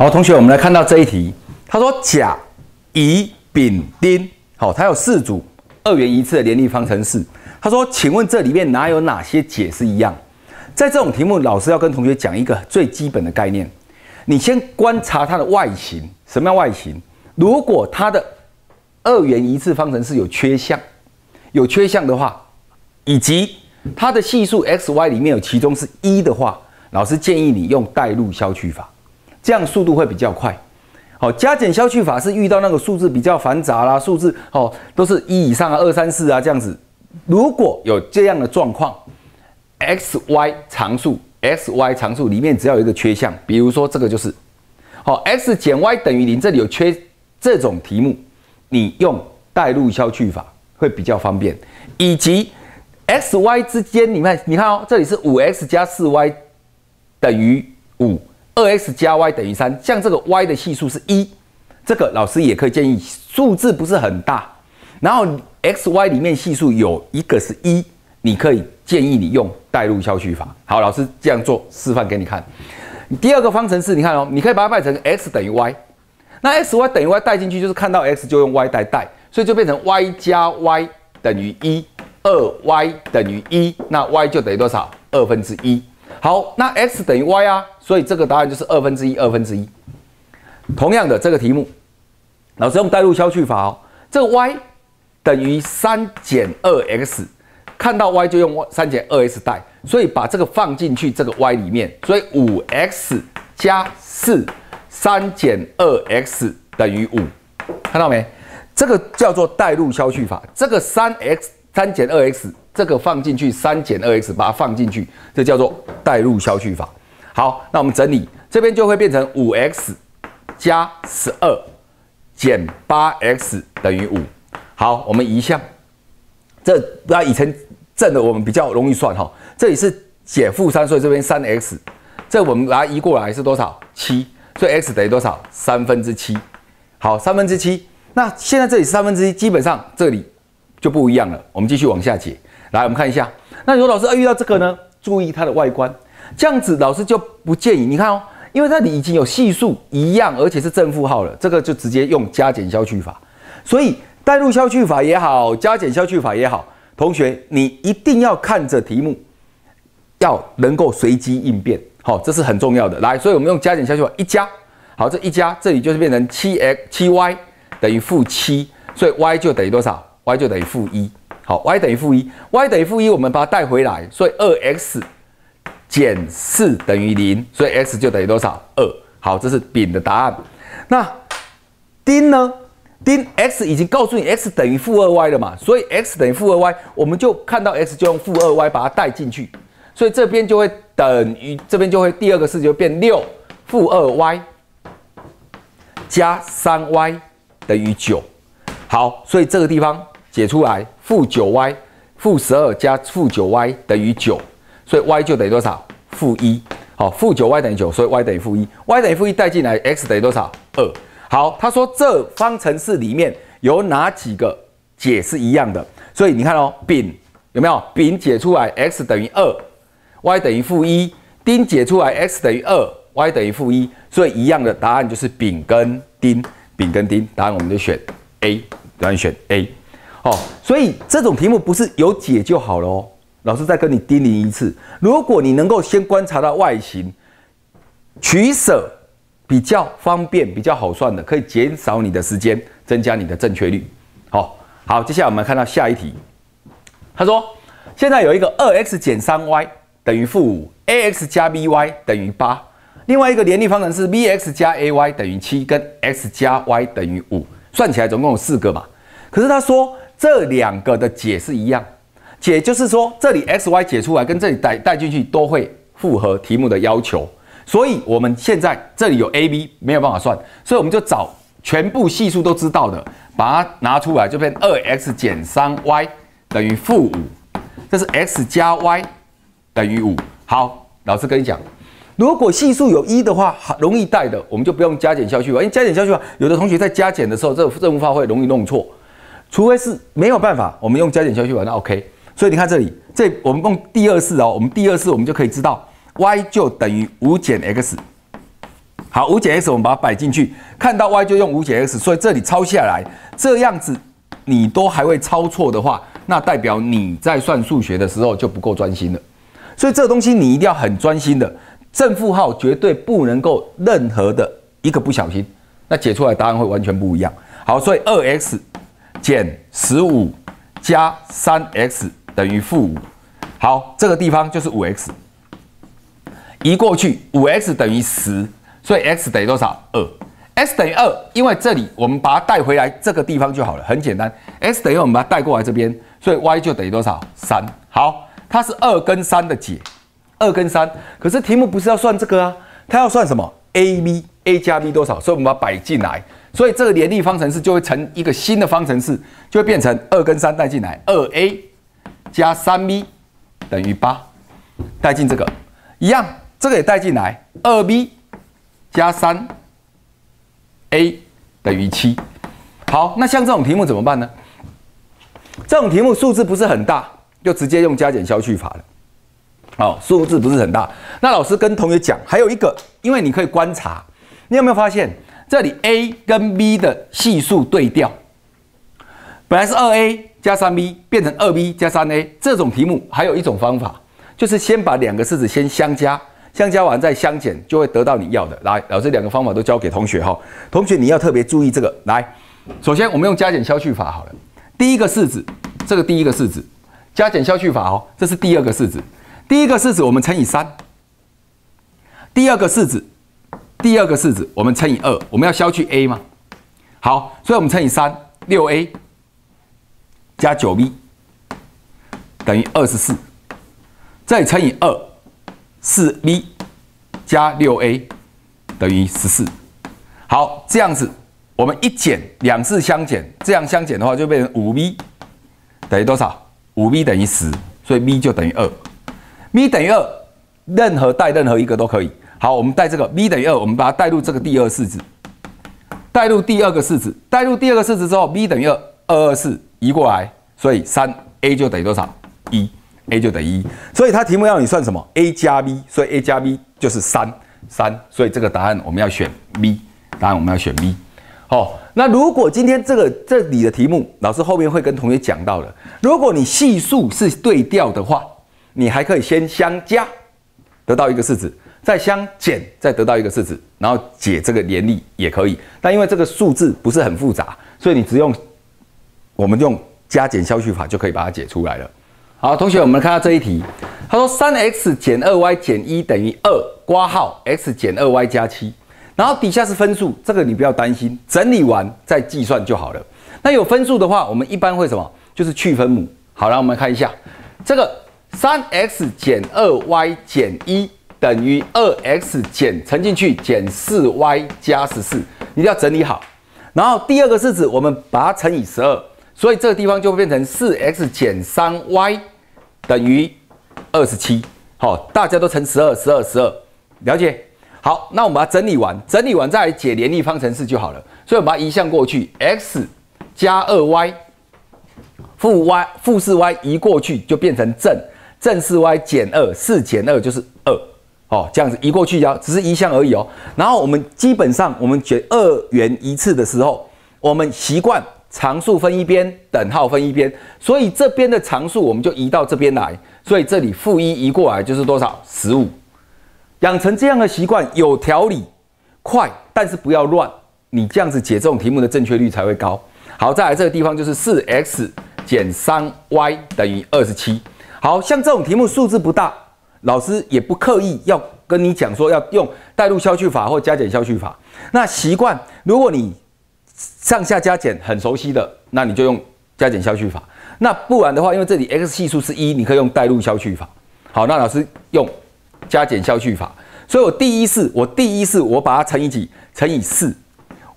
好，同学，我们来看到这一题。他说：甲、乙、丙、丁，好，它有四组二元一次的联立方程式。他说：请问这里面哪有哪些解是一样？在这种题目，老师要跟同学讲一个最基本的概念。你先观察它的外形，什么样外形？如果它的二元一次方程式有缺项，有缺项的话，以及它的系数 x、y 里面有其中是一的话，老师建议你用代入消去法。这样速度会比较快。好，加减消去法是遇到那个数字比较繁杂啦，数字哦都是一以上啊，二三四啊这样子。如果有这样的状况，x y 常数，x y 常数里面只要有一个缺项，比如说这个就是，好 x 减 y 等于零，这里有缺这种题目，你用代入消去法会比较方便。以及 x y 之间，你看，你看哦，这里是五 x 加四 y 等于五。二 x 加 y 等于三，像这个 y 的系数是一，这个老师也可以建议，数字不是很大，然后 x、y 里面系数有一个是一，你可以建议你用代入消去法。好，老师这样做示范给你看。第二个方程式，你看哦，你可以把它变成 x 等于 y，那 x、y 等于 y 代进去就是看到 x 就用 y 代代，所以就变成 y 加 y 等于一，二 y 等于一，那 y 就等于多少？二分之一。好，那 x 等于 y 啊，所以这个答案就是二分之一，二分之一。同样的这个题目，老师用代入消去法哦。这个 y 等于三减二 x，看到 y 就用三减二 x 代，所以把这个放进去这个 y 里面，所以五 x 加四，三减二 x 等于五，看到没？这个叫做代入消去法。这个三 x 三减二 x。这个放进去三减二 x，把它放进去，这叫做代入消去法。好，那我们整理这边就会变成五 x 加十二减八 x 等于五。好，我们移项，这那以前正的，我们比较容易算哈。这里是减负三，所以这边三 x，这我们把它移过来是多少？七，所以 x 等于多少？三分之七。好，三分之七。那现在这里是三分之一，基本上这里就不一样了。我们继续往下解。来，我们看一下。那如果老师遇到这个呢？注意它的外观，这样子老师就不建议你看哦，因为它已经有系数一样，而且是正负号了，这个就直接用加减消去法。所以代入消去法也好，加减消去法也好，同学你一定要看着题目，要能够随机应变，好，这是很重要的。来，所以我们用加减消去法一加，好，这一加这里就是变成七 x 七 y 等于负七，所以 y 就等于多少？y 就等于负一。好，y 等于负一，y 等于负一，我们把它带回来，所以二 x 减四等于零，所以 x 就等于多少？二。好，这是丙的答案。那丁呢？丁 x 已经告诉你 x 等于负二 y 了嘛？所以 x 等于负二 y，我们就看到 x 就用负二 y 把它带进去，所以这边就会等于，这边就会第二个式就变六负二 y 加三 y 等于九。好，所以这个地方。解出来，负九 y，负十二加负九 y 等于九，所以 y 就等于多少？负一。好，负九 y 等于九，所以 y 等于负一。y 等于负一带进来，x 等于多少？二。好，他说这方程式里面有哪几个解是一样的？所以你看哦，丙有没有？丙解出来 x 等于二，y 等于负一。丁解出来 x 等于二，y 等于负一。所以一样的答案就是丙跟丁，丙跟丁答案我们就选 A，答案选 A。哦，所以这种题目不是有解就好了哦。老师再跟你叮咛一次，如果你能够先观察到外形，取舍比较方便、比较好算的，可以减少你的时间，增加你的正确率。好，好，接下来我们看到下一题。他说，现在有一个二 x 减三 y 等于负五，ax 加 by 等于八，另外一个联立方程是 bx 加 ay 等于七，跟 x 加 y 等于五，算起来总共有四个嘛？可是他说。这两个的解是一样，解就是说这里 x y 解出来跟这里带带进去都会符合题目的要求，所以我们现在这里有 a b 没有办法算，所以我们就找全部系数都知道的，把它拿出来，就变二 x 减三 y 等于负五，这是 x 加 y 等于五。好，老师跟你讲，如果系数有一的话，很容易带的，我们就不用加减消去法，因为加减消去吧，有的同学在加减的时候，这正负法会容易弄错。除非是没有办法，我们用加减消去法，那 OK。所以你看这里，这我们用第二次哦，我们第二次我们就可以知道 y 就等于五减 x。好，五减 x 我们把它摆进去，看到 y 就用五减 x。所以这里抄下来，这样子你都还会抄错的话，那代表你在算数学的时候就不够专心了。所以这个东西你一定要很专心的，正负号绝对不能够任何的一个不小心，那解出来答案会完全不一样。好，所以二 x。减十五加三 x 等于负五，好，这个地方就是五 x，移过去，五 x 等于十，所以 x 等于多少？二，x 等于二，因为这里我们把它带回来这个地方就好了，很简单，x 等于我们把它带过来这边，所以 y 就等于多少？三，好，它是二跟三的解，二跟三，可是题目不是要算这个啊，它要算什么？a、b，a 加 b 多少？所以我们把它摆进来。所以这个联立方程式就会成一个新的方程式，就会变成二跟三带进来，二 a 加三 b 等于八，带进这个一样，这个也带进来，二 b 加三 a 等于七。好，那像这种题目怎么办呢？这种题目数字不是很大，就直接用加减消去法了。好，数字不是很大，那老师跟同学讲，还有一个，因为你可以观察，你有没有发现？这里 a 跟 b 的系数对调，本来是 2a 加 3b，变成 2b 加 3a。这种题目还有一种方法，就是先把两个式子先相加，相加完再相减，就会得到你要的。来，老师两个方法都教给同学哈。同学你要特别注意这个。来，首先我们用加减消去法好了。第一个式子，这个第一个式子，加减消去法哦，这是第二个式子。第一个式子我们乘以三，第二个式子。第二个式子，我们乘以二，我们要消去 a 吗？好，所以我们乘以三，六 a 加九 b 等于二十四，再乘以二，四 b 加六 a 等于十四。好，这样子我们一减，两次相减，这样相减的话就变成五 b 等于多少？五 b 等于十，所以 b 就等于二。b 等于二，任何带任何一个都可以。好，我们带这个 v 等于二，我们把它带入这个第二式子，带入第二个式子，带入第二个式子之后，v 等于二，二二四移过来，所以三 a 就等于多少？一 a 就等于一，所以它题目要你算什么？a 加 v，所以 a 加 v 就是三三，所以这个答案我们要选 v，答案我们要选 v。好，那如果今天这个这里的题目，老师后面会跟同学讲到的，如果你系数是对调的话，你还可以先相加，得到一个式子。再相减，再得到一个式子，然后解这个联立也可以。但因为这个数字不是很复杂，所以你只用我们用加减消去法就可以把它解出来了。好，同学，我们看到这一题，他说三 x 减二 y 减一等于二，括号 x 减二 y 加七，然后底下是分数，这个你不要担心，整理完再计算就好了。那有分数的话，我们一般会什么？就是去分母。好，了，我们看一下这个三 x 减二 y 减一。等于二 x 减乘进去减四 y 加十四，一定要整理好。然后第二个式子我们把它乘以十二，所以这个地方就变成四 x 减三 y 等于二十七。好，大家都乘十二，十二，十二，了解？好，那我们把它整理完，整理完再来解联立方程式就好了。所以我们把它移项过去，x 加二 y 负 y 负四 y 移过去就变成正正四 y 减二四减二就是二。哦，这样子移过去要，只是移项而已哦。然后我们基本上我们解二元一次的时候，我们习惯常数分一边，等号分一边，所以这边的常数我们就移到这边来。所以这里负一移过来就是多少？十五。养成这样的习惯，有条理，快，但是不要乱。你这样子解这种题目的正确率才会高。好，再来这个地方就是四 x 减三 y 等于二十七，好像这种题目数字不大。老师也不刻意要跟你讲说要用代入消去法或加减消去法。那习惯，如果你上下加减很熟悉的，那你就用加减消去法。那不然的话，因为这里 x 系数是一，你可以用代入消去法。好，那老师用加减消去法。所以我第一式，我第一式我把它乘以几？乘以四，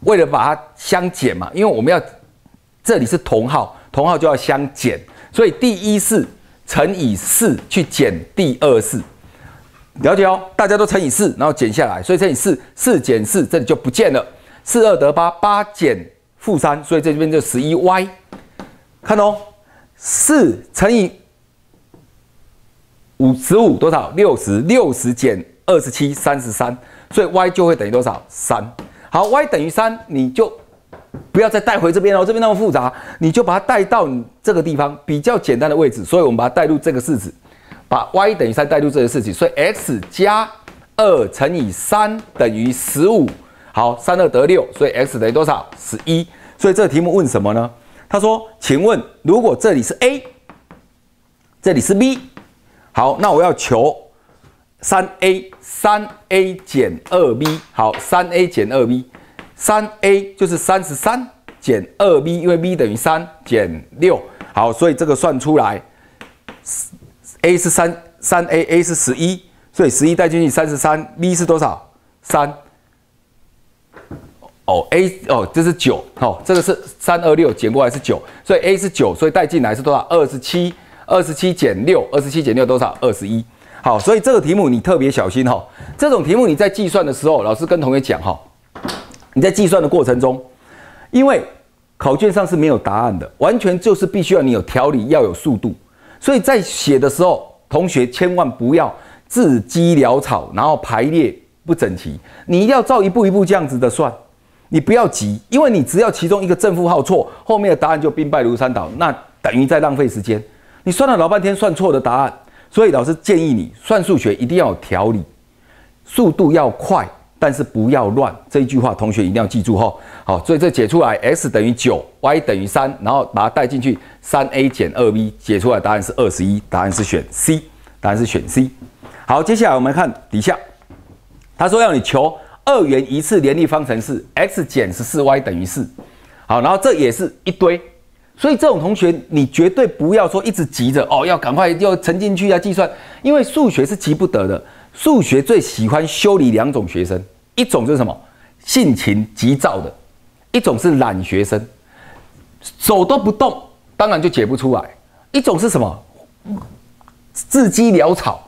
为了把它相减嘛，因为我们要这里是同号，同号就要相减，所以第一式。乘以四去减第二式，了解哦？大家都乘以四，然后减下来，所以乘以四，四减四，这里就不见了，四二得八，八减负三，所以这边就十一 y。看哦，四乘以五十五多少？六十，六十减二十七，三十三，所以 y 就会等于多少？三。好，y 等于三，你就。不要再带回这边了，这边那么复杂，你就把它带到你这个地方比较简单的位置。所以，我们把它带入这个式子，把 y 等于三带入这个式子，所以 x 加二乘以三等于十五，好，三二得六，所以 x 等于多少？十一。所以这个题目问什么呢？他说，请问如果这里是 a，这里是 b，好，那我要求三 a 三 a 减二 b，好，三 a 减二 b。三 a 就是三十三减二 b，因为 b 等于三减六，好，所以这个算出来，a 是三，三 aa 是十一，所以十一带进去，三十三，b 是多少？三，哦，a 哦，这是九，哦，这个是三二六减过来是九，所以 a 是九，所以带进来是多少？二十七，二十七减六，二十七减六多少？二十一，好，所以这个题目你特别小心哈，这种题目你在计算的时候，老师跟同学讲哈。你在计算的过程中，因为考卷上是没有答案的，完全就是必须要你有条理，要有速度。所以在写的时候，同学千万不要字迹潦草，然后排列不整齐。你一定要照一步一步这样子的算，你不要急，因为你只要其中一个正负号错，后面的答案就兵败如山倒，那等于在浪费时间。你算了老半天，算错的答案。所以老师建议你算数学一定要有条理，速度要快。但是不要乱这一句话，同学一定要记住哈。好，所以这解出来，x 等于九，y 等于三，然后把它带进去，三 a 减二 b 解出来答案是二十一，答案是选 C，答案是选 C。好，接下来我们看底下，他说要你求二元一次联立方程式 x 减十四 y 等于四。好，然后这也是一堆，所以这种同学你绝对不要说一直急着哦，要赶快要沉进去要计算，因为数学是急不得的，数学最喜欢修理两种学生。一种就是什么性情急躁的，一种是懒学生，手都不动，当然就解不出来。一种是什么字迹潦草，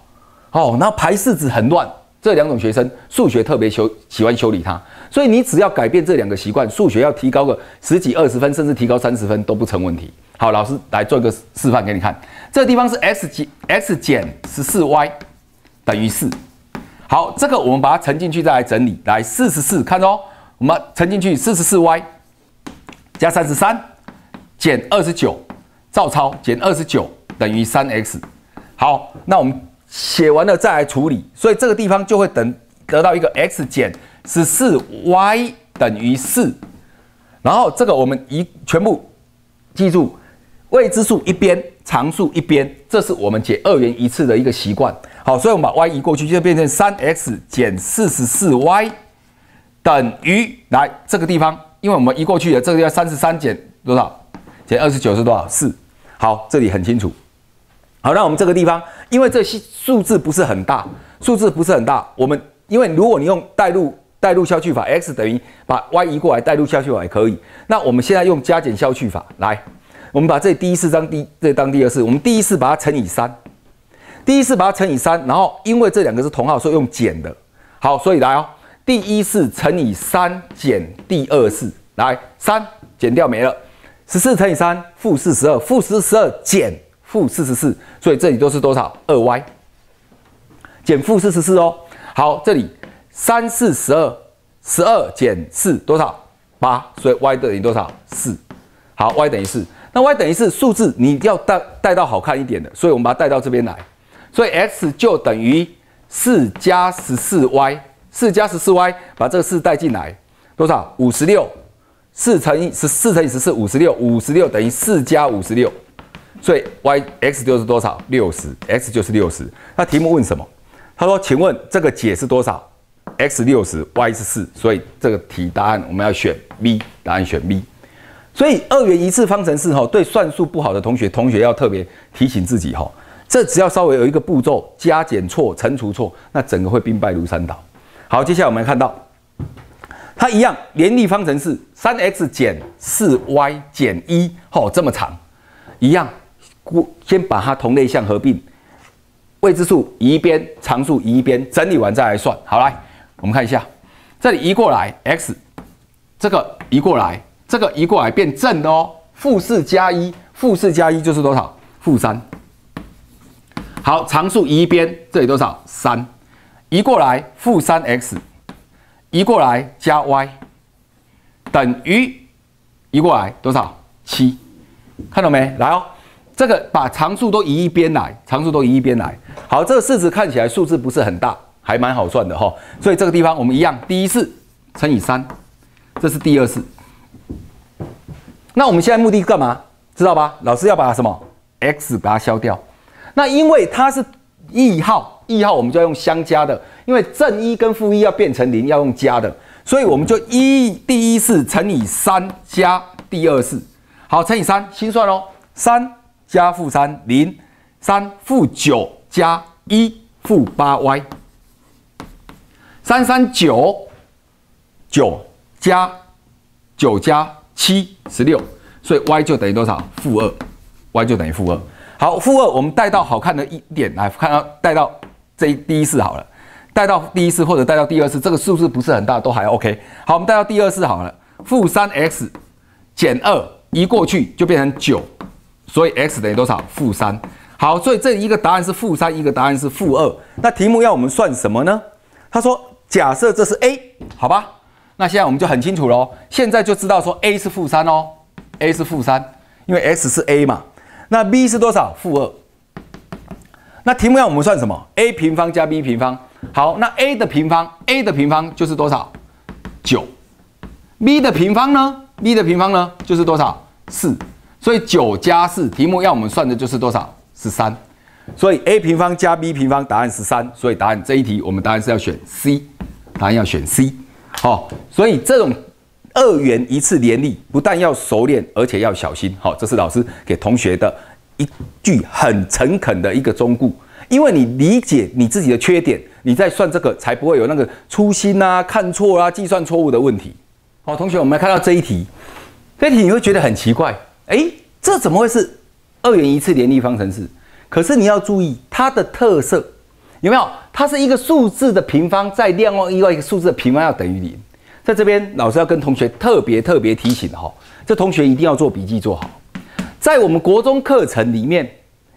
哦，那排式子很乱。这两种学生数学特别修，喜欢修理他。所以你只要改变这两个习惯，数学要提高个十几、二十分，甚至提高三十分都不成问题。好，老师来做个示范给你看。这个地方是 x 减 x 减十四 y 等于四。好，这个我们把它乘进去再来整理。来，四十四，看哦，我们乘进去四十四 y 加三十三减二十九，照抄减二十九等于三 x。好，那我们写完了再来处理，所以这个地方就会等得到一个 x 减十四 y 等于四。然后这个我们一全部记住，未知数一边，常数一边，这是我们解二元一次的一个习惯。好，所以我们把 y 移过去，就变成 3x 减 44y 等于来这个地方，因为我们移过去了，这个地方33减多少？减29是多少？四。好，这里很清楚。好，那我们这个地方，因为这些数字不是很大，数字不是很大，我们因为如果你用代入代入消去法，x 等于把 y 移过来代入消去法也可以。那我们现在用加减消去法来，我们把这第一次当第这当第二次，我们第一次把它乘以三。第一次把它乘以三，然后因为这两个是同号，所以用减的。好，所以来哦，第一次乘以三减第二次，来三减掉没了，十四乘以三负四十二，负四十二减负四十四，所以这里都是多少二 y 减负四十四哦。好，这里三四十二，十二减四多少八，所以 y 等于多少四。好，y 等于四。那 y 等于四，数字你要带带到好看一点的，所以我们把它带到这边来。所以 x 就等于四加十四 y，四加十四 y，把这个四带进来，多少？五十六。四乘以十四乘以十四，五十六。五十六等于四加五十六，所以 y x 就是多少？六十。x 就是六十。那题目问什么？他说，请问这个解是多少？x 六十，y 是四。所以这个题答案我们要选 B，答案选 B。所以二元一次方程式哈，对算术不好的同学，同学要特别提醒自己哈。这只要稍微有一个步骤加减错、乘除错，那整个会兵败如山倒。好，接下来我们来看到，它一样联立方程式三 x 减四 y 减一，吼，这么长，一样，先把它同类项合并，未知数移边，常数移边，整理完再来算。好，来，我们看一下，这里移过来 x，这个移过来，这个移过来变正哦，负四加一，负四加一就是多少？负三。好，常数移一边，这里多少？三，移过来负三 x，移过来加 y，等于移过来多少？七，看到没？来哦，这个把常数都移一边来，常数都移一边来。好，这个式子看起来数字不是很大，还蛮好算的哈。所以这个地方我们一样，第一次乘以三，这是第二次。那我们现在目的干嘛？知道吧？老师要把什么 x 把它消掉。那因为它是异号，异号我们就要用相加的，因为正一跟负一要变成零，要用加的，所以我们就一第一次乘以三加第二次，好，乘以三，心算哦，三加负三零，三负九加一负八 y，三三九，九加九加七十六，所以 y 就等于多少？负二，y 就等于负二。好，负二，我们带到好看的一点来看到，带到这第一次好了，带到第一次或者带到第二次，这个数字不是很大，都还 OK。好，我们带到第二次好了，负三 x 减二移过去就变成九，所以 x 等于多少？负三。好，所以这一个答案是负三，一个答案是负二。那题目要我们算什么呢？他说假设这是 a，好吧，那现在我们就很清楚了，现在就知道说 a 是负三哦，a 是负三，因为 x 是 a 嘛。那 b 是多少？负二。那题目要我们算什么？a 平方加 b 平方。好，那 a 的平方，a 的平方就是多少？九。b 的平方呢？b 的平方呢？就是多少？四。所以九加四，题目要我们算的就是多少？是三。所以 a 平方加 b 平方，答案是三。所以答案这一题，我们答案是要选 C。答案要选 C。好，所以这种。二元一次联立，不但要熟练，而且要小心。好，这是老师给同学的一句很诚恳的一个忠告。因为你理解你自己的缺点，你再算这个才不会有那个粗心啊、看错啊、计算错误的问题。好，同学，我们来看到这一题。这一题你会觉得很奇怪，哎，这怎么会是二元一次联立方程式？可是你要注意它的特色，有没有？它是一个数字的平方，在另外另外一个数字的平方要等于零。在这边，老师要跟同学特别特别提醒哈，这同学一定要做笔记做好。在我们国中课程里面，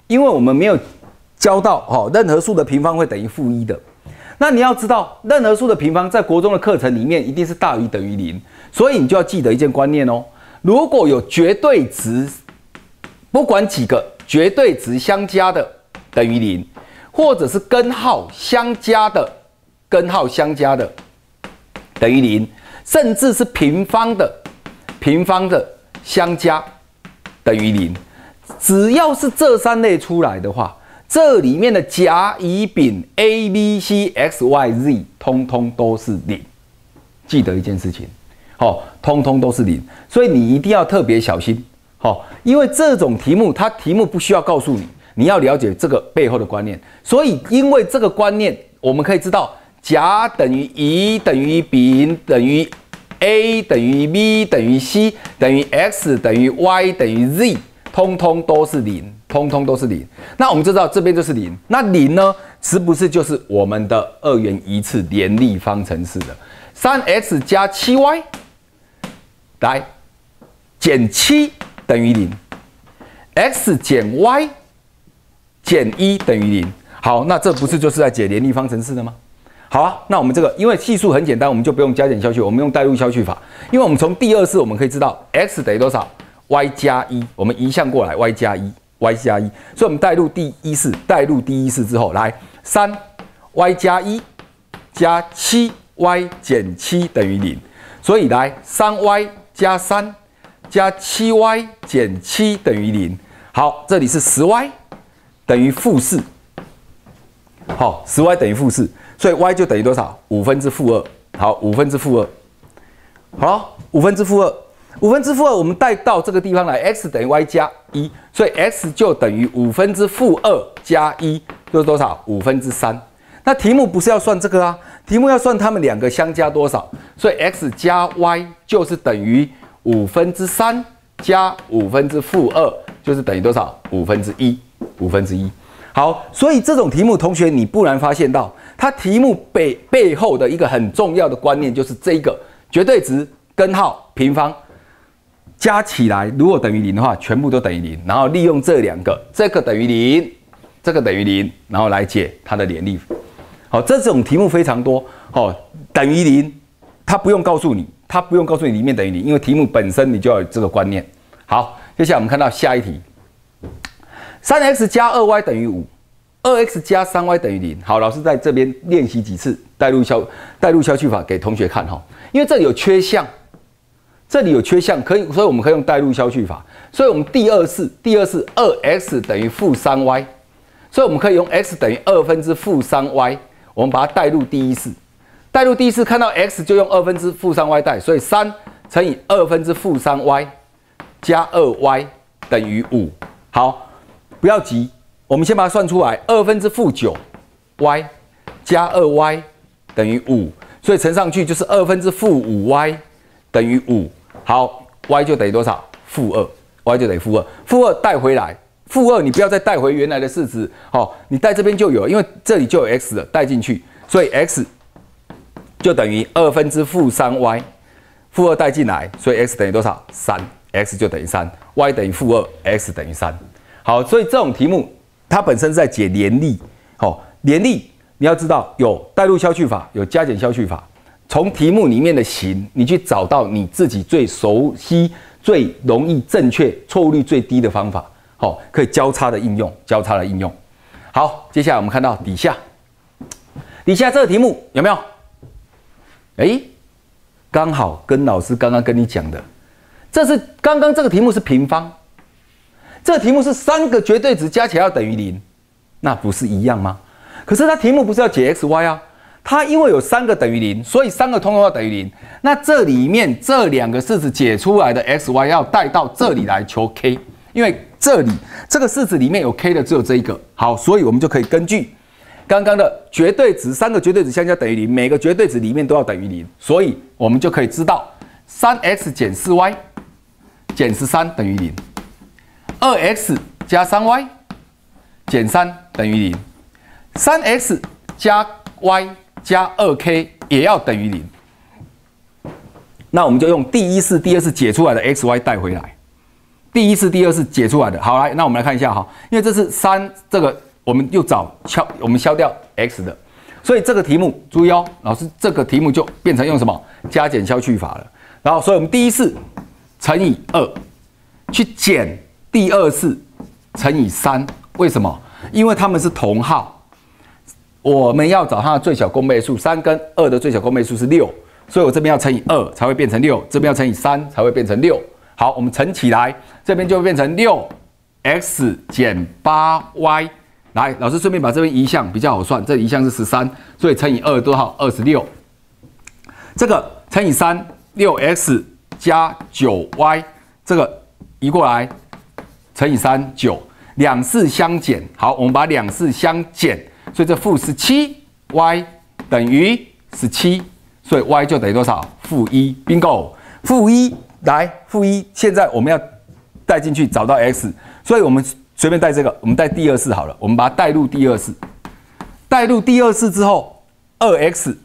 因为我们没有教到哈任何数的平方会等于负一的，那你要知道任何数的平方在国中的课程里面一定是大于等于零，所以你就要记得一件观念哦，如果有绝对值不管几个绝对值相加的等于零，或者是根号相加的根号相加的等于零。甚至是平方的，平方的相加等于零。只要是这三类出来的话，这里面的甲、乙、丙、a、b、c、x、y、z，通通都是零。记得一件事情，好，通通都是零。所以你一定要特别小心，好，因为这种题目它题目不需要告诉你，你要了解这个背后的观念。所以因为这个观念，我们可以知道。甲等于乙等于丙等于 a 等于 b 等于 c 等于 x 等于 y 等于 z，通通都是零，通通都是零。那我们就知道这边就是零。那零呢，是不是就是我们的二元一次联立方程式的三 x 加七 y 来减七等于零，x 减 y 减一等于零。好，那这不是就是在解联立方程式的吗？好啊，那我们这个因为系数很简单，我们就不用加减消去，我们用代入消去法。因为我们从第二次我们可以知道 x 等于多少，y 加一，我们移项过来 y 加一，y 加一，所以我们代入第一次，代入第一次之后，来三 y 加一加七 y 减七等于零，所以来三 y 加三加七 y 减七等于零。好，这里是十 y 等于负四。好，十 y 等于负四。所以 y 就等于多少？五分之负二。好，五分之负二。好，五分之负二。五分之负二，我们带到这个地方来，x 等于 y 加一，所以 x 就等于五分之负二加一，就是多少？五分之三。那题目不是要算这个啊？题目要算它们两个相加多少？所以 x 加 y 就是等于五分之三加五分之负二，就是等于多少？五分之一。五分之一。好，所以这种题目，同学你不难发现到。它题目背背后的一个很重要的观念就是这个绝对值根号平方加起来如果等于零的话，全部都等于零。然后利用这两个，这个等于零，这个等于零，然后来解它的联立。好，这种题目非常多。哦，等于零，它不用告诉你，它不用告诉你里面等于零，因为题目本身你就要有这个观念。好，接下来我们看到下一题：三 x 加二 y 等于五。二 x 加三 y 等于零。好，老师在这边练习几次代入消代入消去法给同学看哈。因为这里有缺项，这里有缺项，可以，所以我们可以用代入消去法。所以我们第二次，第二次二 x 等于负三 y，所以我们可以用 x 等于二分之负三 y，我们把它代入第一次，代入第一次看到 x 就用二分之负三 y 代，所以三乘以二分之负三 y 加二 y 等于五。好，不要急。我们先把它算出来，二分之负九 y 加二 y 等于五，所以乘上去就是二分之负五 y 等于五，好，y 就等于多少？负二，y 就等于负二，负二带回来，负二你不要再带回原来的式子，好，你带这边就有，因为这里就有 x 了，带进去，所以 x 就等于二分之负三 y，负二带进来，所以 x 等于多少？三，x 就等于三，y 等于负二，x 等于三，好，所以这种题目。它本身在解联立，哦，联立你要知道有代入消去法，有加减消去法，从题目里面的型，你去找到你自己最熟悉、最容易正确、错误率最低的方法，哦，可以交叉的应用，交叉的应用。好，接下来我们看到底下，底下这个题目有没有？哎，刚好跟老师刚刚跟你讲的，这是刚刚这个题目是平方。这题目是三个绝对值加起来要等于零，那不是一样吗？可是它题目不是要解 x y 啊？它因为有三个等于零，所以三个通通要等于零。那这里面这两个式子解出来的 x y 要带到这里来求 k，因为这里这个式子里面有 k 的只有这一个。好，所以我们就可以根据刚刚的绝对值，三个绝对值相加等于零，每个绝对值里面都要等于零，所以我们就可以知道三 x 减四 y 减十三等于零。二 x 加三 y 减三等于零，三 x 加 y 加二 k 也要等于零。那我们就用第一次、第二次解出来的 x、y 带回来。第一次、第二次解出来的，好来，那我们来看一下哈，因为这是三，这个我们又找敲，我们消掉 x 的，所以这个题目注意哦，老师这个题目就变成用什么加减消去法了。然后，所以我们第一次乘以二去减。第二次乘以三，为什么？因为它们是同号。我们要找它的最小公倍数，三跟二的最小公倍数是六，所以我这边要乘以二才会变成六，这边要乘以三才会变成六。好，我们乘起来，这边就变成六 x 减八 y。来，老师顺便把这边移项比较好算，这移项是十三，所以乘以二多少？二十六。这个乘以三，六 x 加九 y，这个移过来。乘以三九，两次相减。好，我们把两次相减，所以这负十七 y 等于十七，所以 y 就等于多少？负一，bingo，负一来负一。现在我们要带进去找到 x，所以我们随便带这个，我们带第二次好了。我们把它带入第二次，带入第二次之后，二 x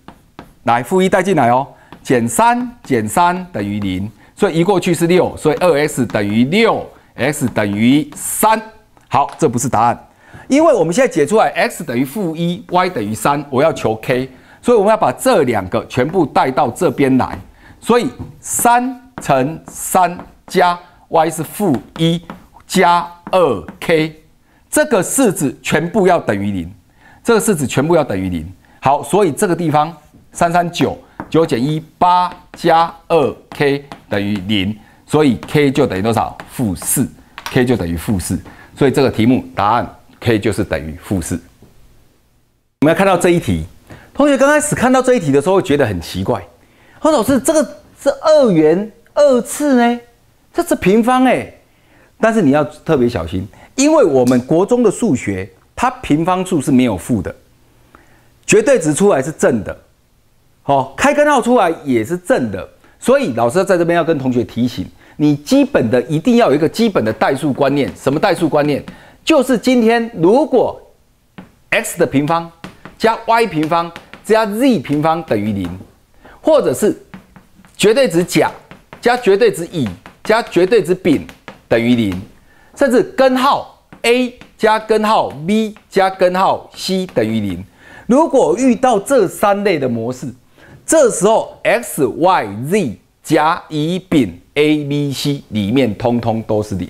来负一带进来哦，减三减三等于零，所以移过去是六，所以二 x 等于六。x 等于三，好，这不是答案，因为我们现在解出来 x 等于负一，y 等于三，我要求 k，所以我们要把这两个全部带到这边来，所以三乘三加 y 是负一加二 k，这个式子全部要等于零，这个式子全部要等于零，好，所以这个地方三三九九减一八加二 k 等于零。所以 k 就等于多少？负四，k 就等于负四。所以这个题目答案 k 就是等于负四。我们要看到这一题，同学刚开始看到这一题的时候觉得很奇怪。何老师，这个是二元二次呢？这是平方哎。”但是你要特别小心，因为我们国中的数学，它平方数是没有负的，绝对值出来是正的。好，开根号出来也是正的。所以老师在这边要跟同学提醒。你基本的一定要有一个基本的代数观念。什么代数观念？就是今天如果 x 的平方加 y 平方加 z 平方等于零，或者是绝对值甲加绝对值乙加绝对值丙等于零，甚至根号 a 加根号 b 加根号 c 等于零。如果遇到这三类的模式，这时候 x y z 甲乙丙。a、b、c 里面通通都是零，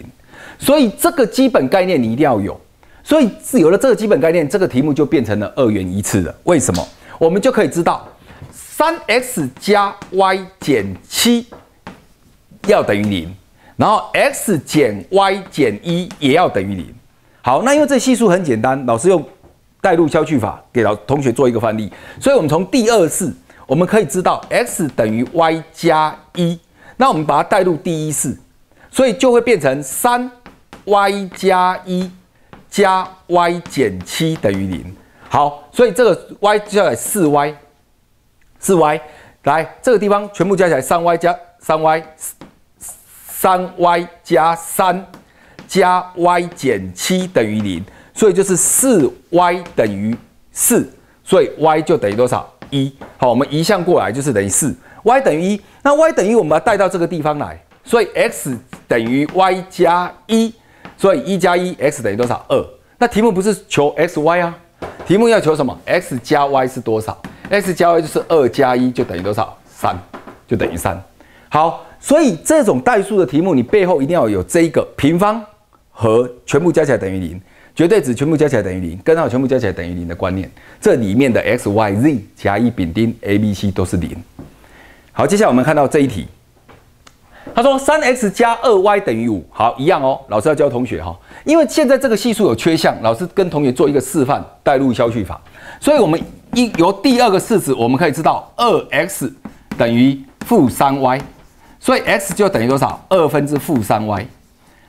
所以这个基本概念你一定要有。所以有了这个基本概念，这个题目就变成了二元一次的。为什么？我们就可以知道三 x 加 y 减七要等于零，然后 x 减 y 减一也要等于零。好，那因为这系数很简单，老师用代入消去法给老同学做一个范例，所以我们从第二式我们可以知道 x 等于 y 加一。那我们把它带入第一式，所以就会变成三 y 加一加 y 减七等于零。好，所以这个 y 接下来四 y，四 y 来这个地方全部加起来三 y 加三 y 三 y 加三加 y 减七等于零，所以就是四 y 等于四，所以 y 就等于多少一。好，我们移项过来就是等于四 y 等于一。那 y 等于我们把带到这个地方来，所以 x 等于 y 加一，所以一加一 x 等于多少二？那题目不是求 x y 啊？题目要求什么？x 加 y 是多少？x 加 y 就是二加一就等于多少？三，就等于三。好，所以这种代数的题目，你背后一定要有这一个平方和全部加起来等于零，绝对值全部加起来等于零，根号全部加起来等于零的观念。这里面的 x y z 甲乙丙丁 a b c 都是零。好，接下来我们看到这一题，他说三 x 加二 y 等于五，好，一样哦，老师要教同学哈，因为现在这个系数有缺项，老师跟同学做一个示范代入消去法，所以我们一由第二个式子，我们可以知道二 x 等于负三 y，所以 x 就等于多少？二分之负三 y，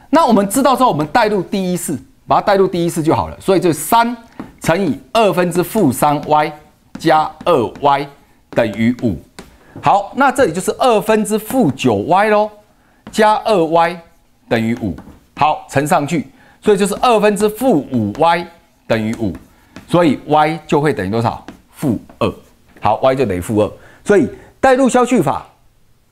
那我们知道之后，我们代入第一式，把它代入第一式就好了，所以就三乘以二分之负三 y 加二 y 等于五。好，那这里就是二分之负九 y 喽，加二 y 等于五，好乘上去，所以就是二分之负五 y 等于五，所以 y 就会等于多少？负二。好，y 就等于负二，所以代入消去法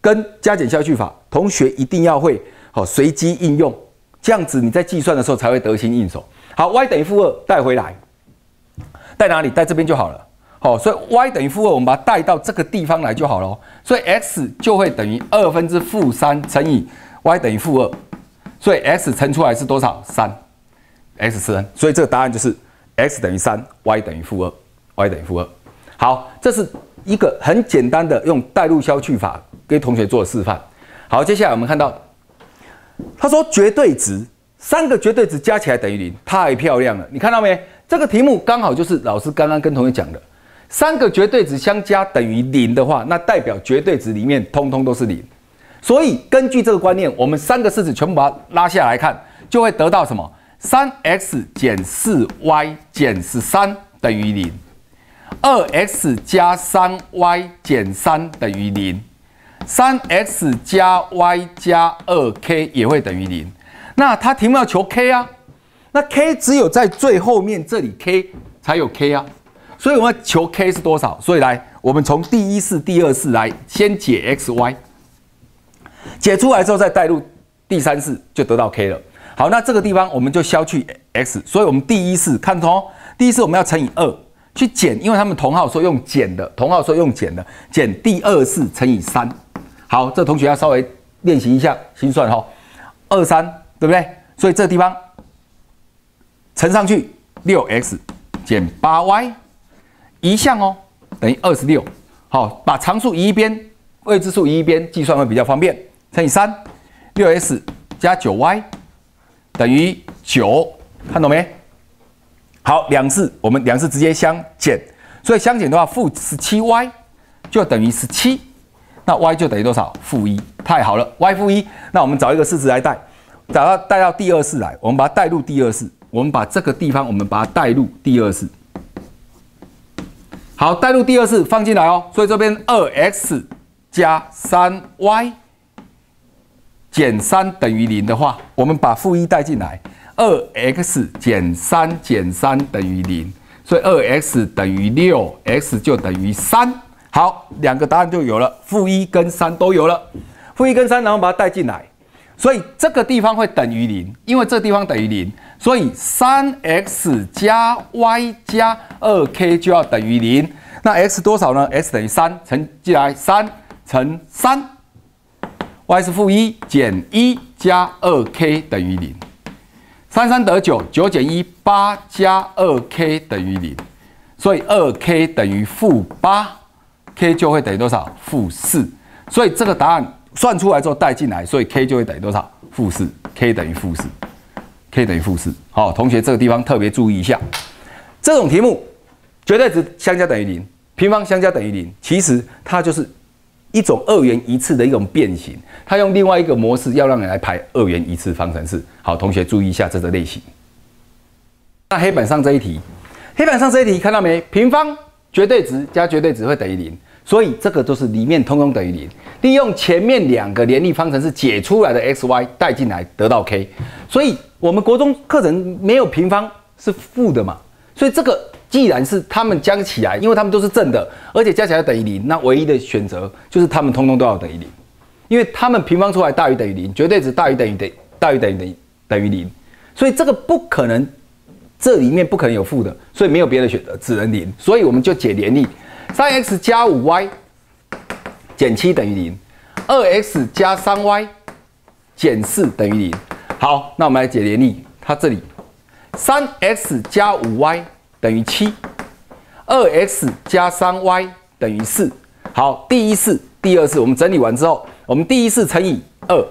跟加减消去法，同学一定要会，好随机应用，这样子你在计算的时候才会得心应手。好，y 等于负二，带回来，带哪里？带这边就好了。好，所以 y 等于负二，我们把它带到这个地方来就好了。所以 x 就会等于二分之负三乘以 y 等于负二，所以 x 乘出来是多少？三，x 是三，所以这个答案就是 x 等于三，y 等于负二，y 等于负二。好，这是一个很简单的用代入消去法给同学做的示范。好，接下来我们看到他说绝对值三个绝对值加起来等于零，太漂亮了。你看到没？这个题目刚好就是老师刚刚跟同学讲的。三个绝对值相加等于零的话，那代表绝对值里面通通都是零。所以根据这个观念，我们三个式子全部把它拉下来看，就会得到什么？三 x 减四 y 减十三等于零，二 x 加三 y 减三等于零，三 x 加 y 加二 k 也会等于零。那它题目要求 k 啊，那 k 只有在最后面这里 k 才有 k 啊。所以我们要求 k 是多少？所以来，我们从第一式、第二式来先解 x y，解出来之后再带入第三式，就得到 k 了。好，那这个地方我们就消去 x，所以我们第一式看哦，第一式我们要乘以二去减，因为他们同号，所以用减的。同号说用减的，减第二式乘以三。好，这同学要稍微练习一下心算哈，二三对不对？所以这地方乘上去六 x 减八 y。移项哦，等于二十六。好，把常数移一边，未知数移一边，计算会比较方便。乘以三，六 s 加九 y 等于九，看懂没？好，两次我们两次直接相减，所以相减的话，负十七 y 就等于十七，那 y 就等于多少？负一，太好了，y 负一。那我们找一个式子来代，找到带到第二式来，我们把它代入第二式，我们把这个地方我们把它代入第二式。好，代入第二次放进来哦，所以这边二 x 加三 y 减三等于零的话，我们把负一带进来，二 x 减三减三等于零，所以二 x 等于六，x 就等于三。好，两个答案就有了，负一跟三都有了，负一跟三，然后把它带进来，所以这个地方会等于零，因为这地方等于零。所以三 x 加 y 加二 k 就要等于零。那 x 多少呢？x 等于三，乘进来三乘三，y 是负一减一加二 k 等于零，三三得九，九减一八加二 k 等于零，所以二 k 等于负八，k 就会等于多少？负四。所以这个答案算出来之后带进来，所以 k 就会等于多少？负四，k 等于负四。k 等于负四。好，同学，这个地方特别注意一下，这种题目绝对值相加等于零，平方相加等于零，其实它就是一种二元一次的一种变形，它用另外一个模式要让你来排二元一次方程式。好，同学注意一下这个类型。那黑板上这一题，黑板上这一题看到没？平方绝对值加绝对值会等于零，所以这个就是里面通通等于零。利用前面两个联立方程式解出来的 x、y 带进来得到 k，所以。我们国中课程没有平方是负的嘛？所以这个既然是他们加起来，因为他们都是正的，而且加起来等于零，那唯一的选择就是他们通通都要等于零，因为它们平方出来大于等于零，绝对值大于等于等大于等于等于等于零，所以这个不可能，这里面不可能有负的，所以没有别的选择，只能零。所以我们就解联立三 x 加五 y 减七等于零，二 x 加三 y 减四等于零。好，那我们来解联立，它这里三 x 加五 y 等于七，二 x 加三 y 等于四。好，第一次、第二次，我们整理完之后，我们第一次乘以二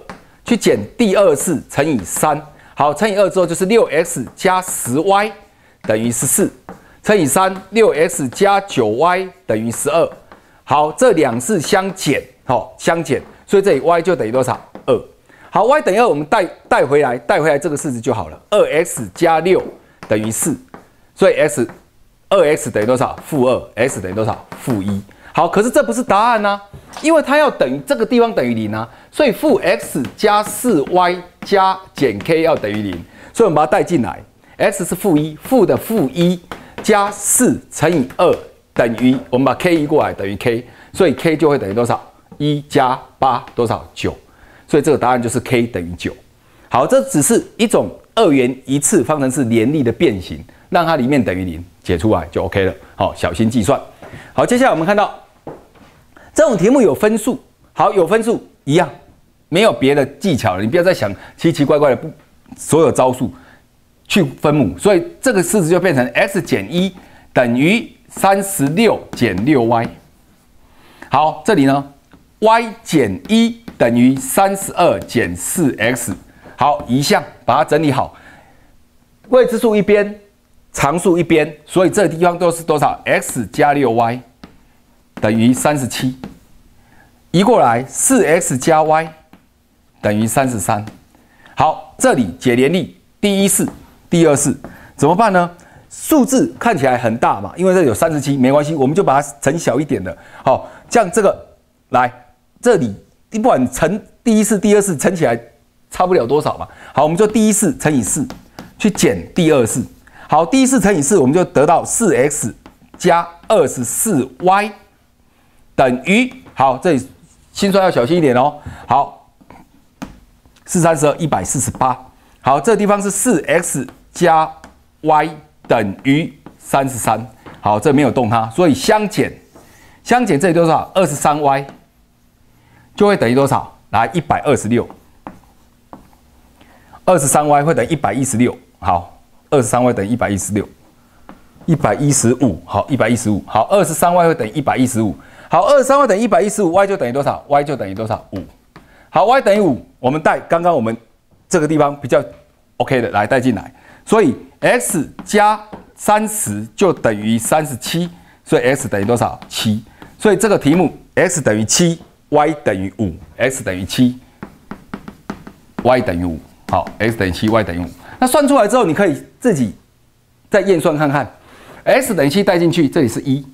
去减第二次乘以三。好，乘以二之后就是六 x 加十 y 等于十四，乘以三六 x 加九 y 等于十二。好，这两次相减，好相减，所以这里 y 就等于多少？好，y 等于二，我们带带回来，带回来这个式子就好了。二 x 加六等于四，所以 x，二 x 等于多少？负二，x 等于多少？负一。好，可是这不是答案呢，因为它要等于这个地方等于零啊，所以负 x 加四 y 加减 k 要等于零，所以我们把它带进来，x 是负一，负的负一加四乘以二等于，我们把 k 移过来等于 k，所以 k 就会等于多少？一加八多少？九。所以这个答案就是 k 等于九。好，这只是一种二元一次方程式联立的变形，让它里面等于零，解出来就 OK 了。好，小心计算。好，接下来我们看到这种题目有分数，好，有分数一样，没有别的技巧了，你不要再想奇奇怪怪的不所有招数去分母，所以这个式子就变成 x 减一等于三十六减六 y。好，这里呢。y 减一等于三十二减四 x，好，移项把它整理好，未知数一边，常数一边，所以这个地方都是多少？x 加六 y 等于三十七，移过来四 x 加 y 等于三十三，好，这里解联立第一式，第二式怎么办呢？数字看起来很大嘛，因为这有三十七，没关系，我们就把它整小一点的，好，像这个来。这里你不管乘第一次、第二次乘起来差不了多少嘛。好，我们就第一次乘以四去减第二次。好，第一次乘以四，我们就得到四 x 加二十四 y 等于。好，这里心算要小心一点哦。好，四三十二一百四十八。好，这地方是四 x 加 y 等于三十三。好，这没有动它，所以相减相减这里多少二十三 y。就会等于多少？来，一百二十六。二十三 y 会等一百一十六，好，二十三 y 等一百一十六，一百一十五，好，一百一十五，好，二十三 y 会等一百一十五，好，二十三 y 等一百一十五，y 就等于多少？y 就等于多少？五，好，y 等于五，我们带刚刚我们这个地方比较 OK 的来带进来，所以 x 加三十就等于三十七，所以 x 等于多少？七，所以这个题目 x 等于七。y 等于五，x 等于七，y 等于五，好，x 等于七，y 等于五。那算出来之后，你可以自己再验算看看。x 等于七带进去，这里是一，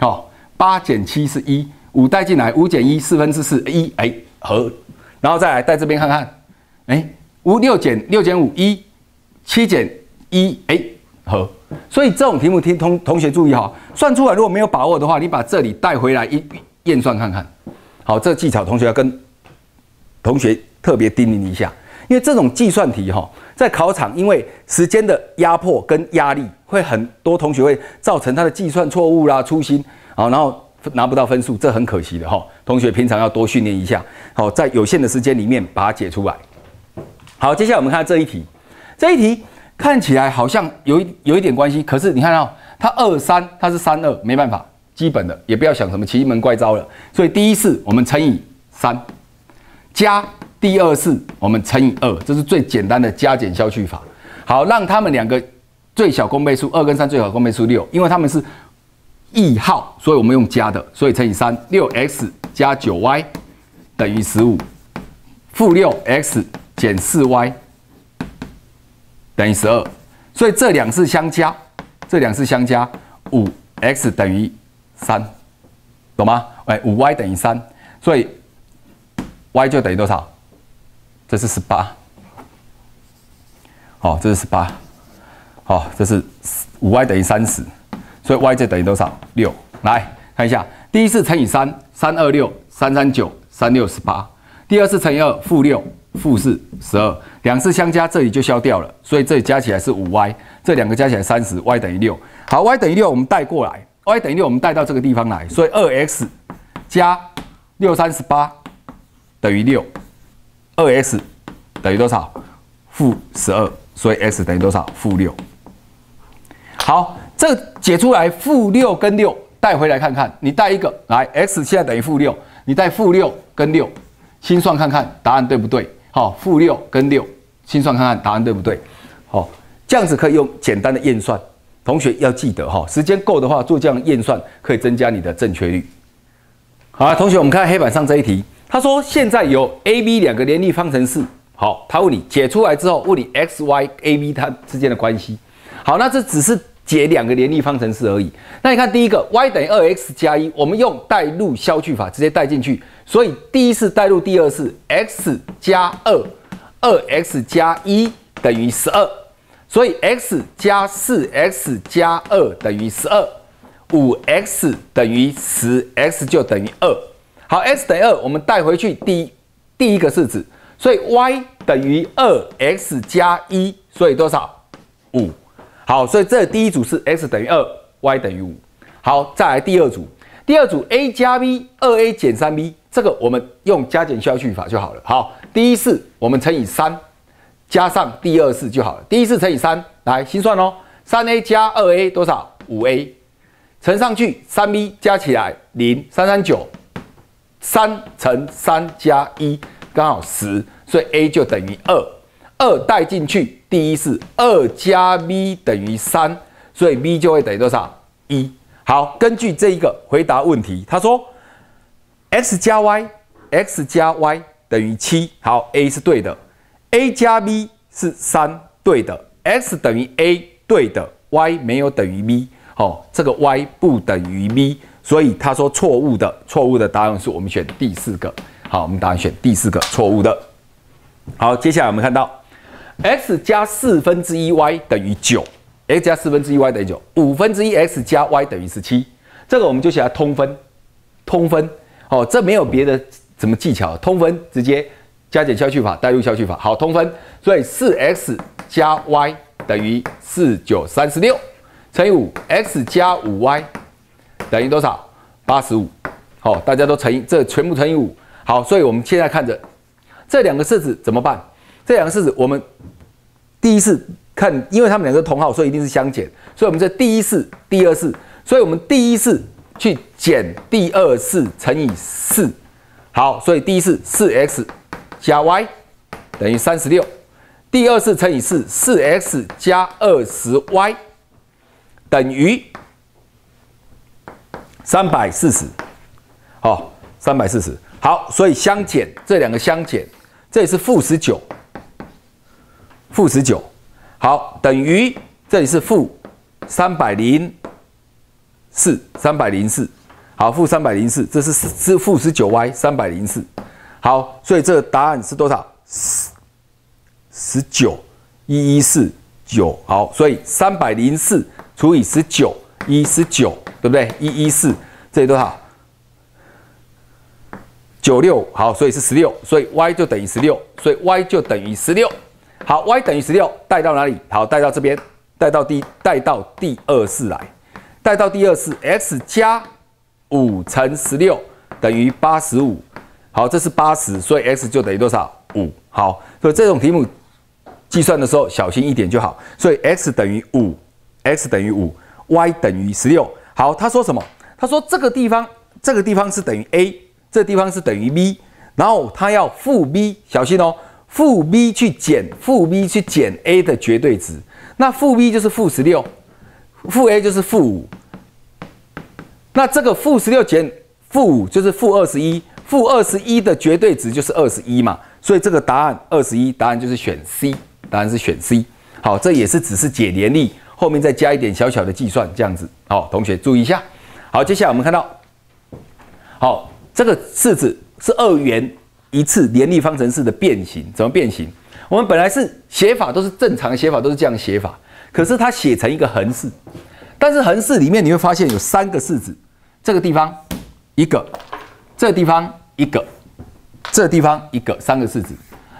好，八减七是一，五带进来，五减一四分之四一，哎，和，然后再来带这边看看，哎，五六减六减五一，七减一，哎，和。所以这种题目听同同学注意哈，算出来如果没有把握的话，你把这里带回来一验算看看。好，这个技巧，同学要跟同学特别叮咛一下，因为这种计算题哈，在考场因为时间的压迫跟压力，会很多同学会造成他的计算错误啦、粗心，好，然后拿不到分数，这很可惜的哈。同学平常要多训练一下，好，在有限的时间里面把它解出来。好，接下来我们看这一题，这一题看起来好像有一有一点关系，可是你看啊，它二三，它是三二，没办法。基本的，也不要想什么奇门怪招了。所以第一次我们乘以三加，第二次我们乘以二，这是最简单的加减消去法。好，让他们两个最小公倍数二跟三最小公倍数六，因为他们是异号，所以我们用加的，所以乘以三，六 x 加九 y 等于十五，负六 x 减四 y 等于十二，所以这两次相加，这两次相加，五 x 等于。三，懂吗？哎，五 y 等于三，所以 y 就等于多少？这是十八。好，这是十八。好，这是五 y 等于三十，所以 y 就等于多少？六。来看一下，第一次乘以三，三二六，三三九，三六十八。第二次乘以二，负六，负四，十二。两次相加，这里就消掉了，所以这里加起来是五 y，这两个加起来三十，y 等于六。好，y 等于六，我们带过来。y 等于六，我们带到这个地方来，所以二 x 加六三十八等于六，二 x 等于多少？负十二，所以 x 等于多少？负六。好，这解出来负六跟六，带回来看看，你带一个来，x 现在等于负六，你带负六跟六，心算看看答案对不对？好，负六跟六，心算看看答案对不对？好，这样子可以用简单的验算。同学要记得哈，时间够的话做这样验算，可以增加你的正确率。好，同学，我们看黑板上这一题。他说现在有 a、b 两个联立方程式。好，他问你解出来之后，问你 x、y、a、b 它之间的关系。好，那这只是解两个联立方程式而已。那你看第一个 y 等于二 x 加一，我们用代入消去法直接代进去，所以第一次代入，第二次 x 加二，二 x 加一等于十二。所以 x 加四 x 加二等于十二，五 x 等于十，x 就等于二。好，x 等于二，我们带回去第第一个式子，所以 y 等于二 x 加一，所以多少五？好，所以这第一组是 x 等于二，y 等于五。好，再来第二组，第二组 a 加 b，二 a 减三 b，这个我们用加减消去法就好了。好，第一式我们乘以三。加上第二次就好了。第一次乘以三，来心算哦。三 a 加二 a 多少？五 a 乘上去，三 b 加起来零三三九，三乘三加一刚好十，所以 a 就等于二。二代进去，第一次二加 b 等于三，所以 b 就会等于多少？一。好，根据这一个回答问题，他说 x 加 y，x 加 y 等于七。好，a 是对的。a 加 b 是三对的，x 等于 a 对的，y 没有等于 b 哦，这个 y 不等于 b，所以他说错误的，错误的答案是我们选第四个，好，我们答案选第四个，错误的。好，接下来我们看到 x 加四分之一 y 等于九，x 加四分之一 y 等于九，五分之一 x 加 y 等于十七，这个我们就写它通分，通分哦，这没有别的什么技巧，通分直接。加减消去法，代入消去法，好，通分，所以四 x 加 y 等于四九三十六乘以五，x 加五 y 等于多少？八十五，好，大家都乘以，这全部乘以五，好，所以我们现在看着这两个式子怎么办？这两个式子我们第一次看，因为它们两个同号，所以一定是相减，所以我们这第一次、第二次，所以我们第一次去减，第二次乘以四，好，所以第一次四 x。加 y 等于三十六，第二次乘以四，四 x 加二十 y 等于三百四十，好，三百四十，好，所以相减这两个相减，这里是负十九，负十九，好，等于这里是负三百零四，三百零四，好，负三百零四，这是是负十九 y 三百零四。好，所以这个答案是多少？十十九一一四九。好，所以三百零四除以十九一十九，对不对？一一四，这里多少？九六。好，所以是十六。所以 y 就等于十六。所以 y 就等于十六。好，y 等于十六，带到哪里？好，带到这边，带到第带到第二次来，带到第二次 x 加五乘十六等于八十五。好，这是八十，所以 x 就等于多少？五。好，所以这种题目计算的时候小心一点就好。所以 x 等于五，x 等于五，y 等于十六。好，他说什么？他说这个地方，这个地方是等于 a，这地方是等于 b，然后他要负 b，小心哦，负 b 去减负 b 去减 a 的绝对值。那负 b 就是负十六，负 a 就是负五，那这个负十六减负五就是负二十一。负二十一的绝对值就是二十一嘛，所以这个答案二十一，答案就是选 C，答案是选 C。好，这也是只是解联立，后面再加一点小小的计算，这样子。好，同学注意一下。好，接下来我们看到，好，这个式子是二元一次联立方程式的变形，怎么变形？我们本来是写法都是正常写法，都是这样写法，可是它写成一个横式，但是横式里面你会发现有三个式子，这个地方一个，这地方。一个，这地方一个，三个式子。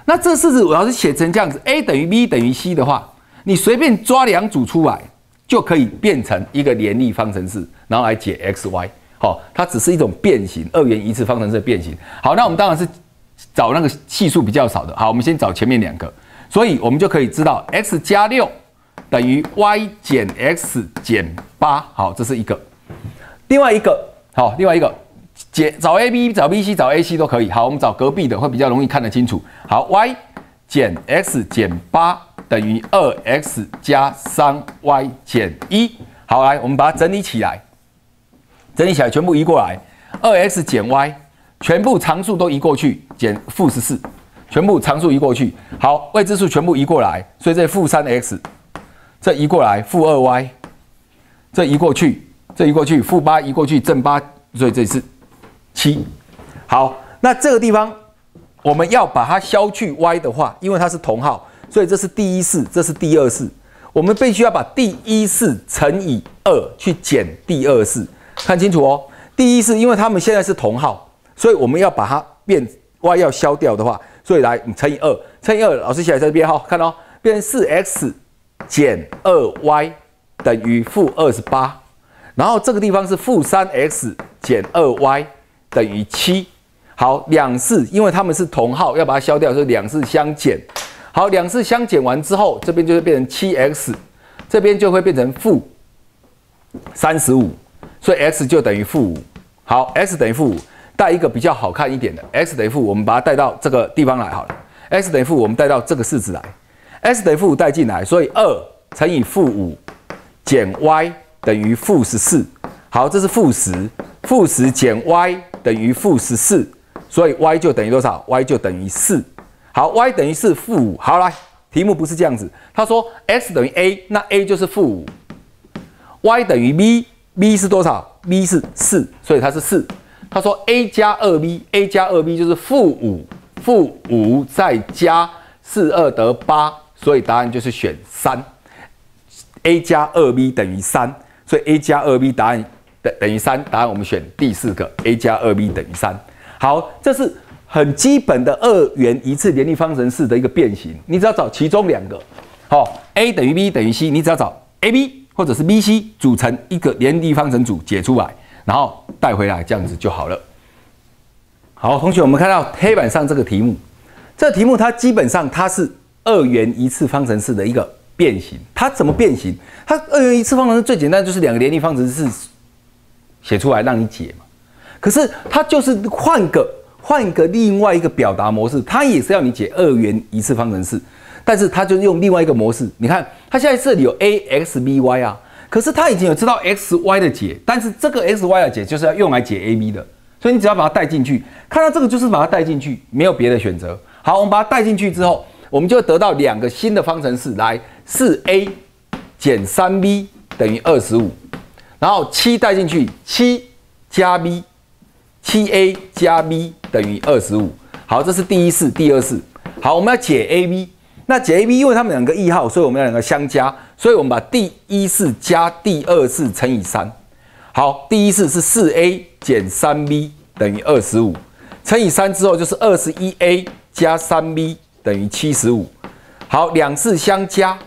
那这式子我要是写成这样子，a 等于 b 等于 c 的话，你随便抓两组出来，就可以变成一个联立方程式，然后来解 xy。好，它只是一种变形，二元一次方程式的变形。好，那我们当然是找那个系数比较少的。好，我们先找前面两个，所以我们就可以知道 x 加六等于 y 减 x 减八。好，这是一个。另外一个，好，另外一个。解，找 a b，找 b c，找 a c 都可以。好，我们找隔壁的会比较容易看得清楚。好，y 减 x 减八等于二 x 加三 y 减一。好，来我们把它整理起来，整理起来，全部移过来。二 x 减 y，全部常数都移过去，减负十四，全部常数移过去。好，未知数全部移过来，所以这负三 x，这移过来，负二 y，这移过去，这移过去，负八移过去，正八，所以这是。七，好，那这个地方我们要把它消去 y 的话，因为它是同号，所以这是第一式，这是第二式，我们必须要把第一式乘以二去减第二式，看清楚哦，第一式，因为他们现在是同号，所以我们要把它变 y 要消掉的话，所以来乘以二，乘以二，老师写在这边哈，看哦，变成四 x 减二 y 等于负二十八，然后这个地方是负三 x 减二 y。等于七，好，两次，因为它们是同号，要把它消掉，所以两次相减。好，两次相减完之后，这边就会变成七 x，这边就会变成负三十五，所以 x 就等于负五。好，x 等于负五，带一个比较好看一点的 x 等于负五，我们把它带到这个地方来好了。x 等于负五，我们带到这个式子来，x 等于负五带进来，所以二乘以负五减 y 等于负十四。好，这是负十，负十减 y。等于负十四，所以 y 就等于多少？y 就等于四。好，y 等于四，负五。好，来，题目不是这样子。他说 x 等于 a，那 a 就是负五。y 等于 b，b 是多少？b 是四，所以它是四。他说 a 加二 b，a 加二 b 就是负五，负五再加四二得八，所以答案就是选三。a 加二 b 等于三，所以 a 加二 b 答案。等等于三，答案我们选第四个，a 加二 b 等于三。好，这是很基本的二元一次联立方程式的一个变形，你只要找其中两个，好，a 等于 b 等于 c，你只要找 ab 或者是 bc 组成一个联立方程组解出来，然后带回来这样子就好了。好，同学，我们看到黑板上这个题目，这题目它基本上它是二元一次方程式的一个变形，它怎么变形？它二元一次方程式最简单就是两个联立方程式。写出来让你解嘛，可是他就是换个换个另外一个表达模式，他也是要你解二元一次方程式，但是他就用另外一个模式。你看他现在这里有 a x b y 啊，可是他已经有知道 x y 的解，但是这个 x y 的解就是要用来解 a b 的，所以你只要把它带进去，看到这个就是把它带进去，没有别的选择。好，我们把它带进去之后，我们就得到两个新的方程式，来四 a 减三 b 等于二十五。然后七代进去，七加 b，七 a 加 b 等于二十五。好，这是第一式，第二式。好，我们要解 a、b。那解 a、b，因为它们两个异号，所以我们要两个相加。所以我们把第一式加第二次乘以三。好，第一次是四 a 减三 b 等于二十五，乘以三之后就是二十一 a 加三 b 等于七十五。好，两次相加，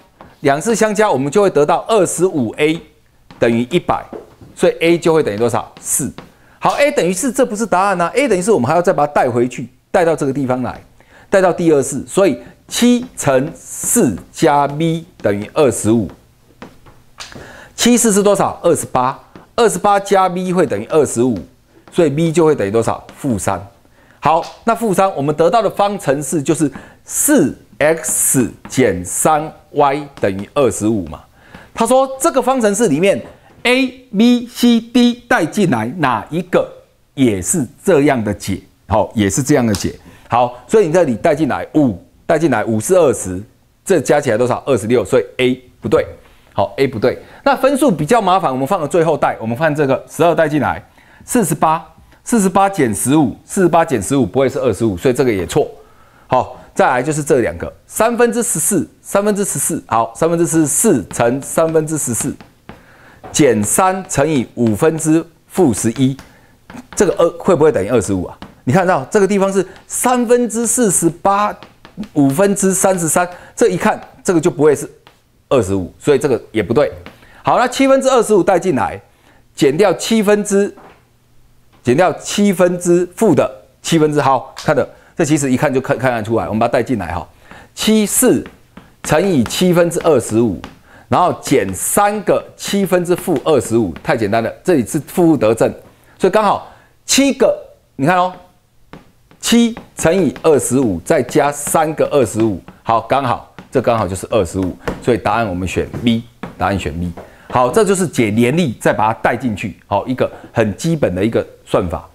两次相加，我们就会得到二十五 a。等于一百，所以 a 就会等于多少？四。好，a 等于四，这不是答案啊。a 等于四，我们还要再把它带回去，带到这个地方来，带到第二次。所以七乘四加 b 等于二十五。七四是多少？二十八。二十八加 b 会等于二十五，所以 b 就会等于多少？负三。好，那负三，我们得到的方程式就是四 x 减三 y 等于二十五嘛。他说这个方程式里面。a b c d 带进来哪一个也是这样的解，好，也是这样的解，好，所以你这里带进来五，带进来五是二十，这加起来多少？二十六，所以 a 不对，好，a 不对。那分数比较麻烦，我们放到最后带，我们放这个十二带进来，四十八，四十八减十五，四十八减十五不会是二十五，所以这个也错。好，再来就是这两个，三分之十四，三分之十四，好，三分之十四乘三分之十四。减三乘以五分之负十一，这个二会不会等于二十五啊？你看到这个地方是三分之四十八，五分之三十三，这一看这个就不会是二十五，所以这个也不对。好那七分之二十五带进来，减掉七分之，减掉七分之负的七分之，好，看的，这其实一看就看，看出来，我们把它带进来哈，七四乘以七分之二十五。然后减三个七分之负二十五，太简单了。这里是负负得正，所以刚好七个。你看哦，七乘以二十五再加三个二十五，好，刚好这刚好就是二十五。所以答案我们选 B，答案选 B。好，这就是解联立，再把它带进去，好，一个很基本的一个算法。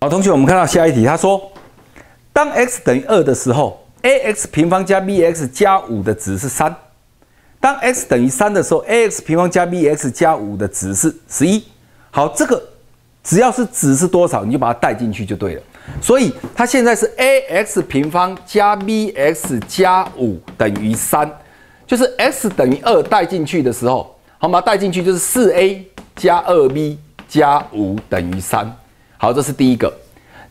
好，同学，我们看到下一题，他说，当 x 等于二的时候，ax 平方加 bx 加五的值是三。当 x 等于三的时候，ax 平方加 bx 加五的值是十一。好，这个只要是值是多少，你就把它代进去就对了。所以它现在是 ax 平方加 bx 加五等于三，就是 x 等于二代进去的时候，好，把它代进去就是四 a 加二 b 加五等于三。好，这是第一个。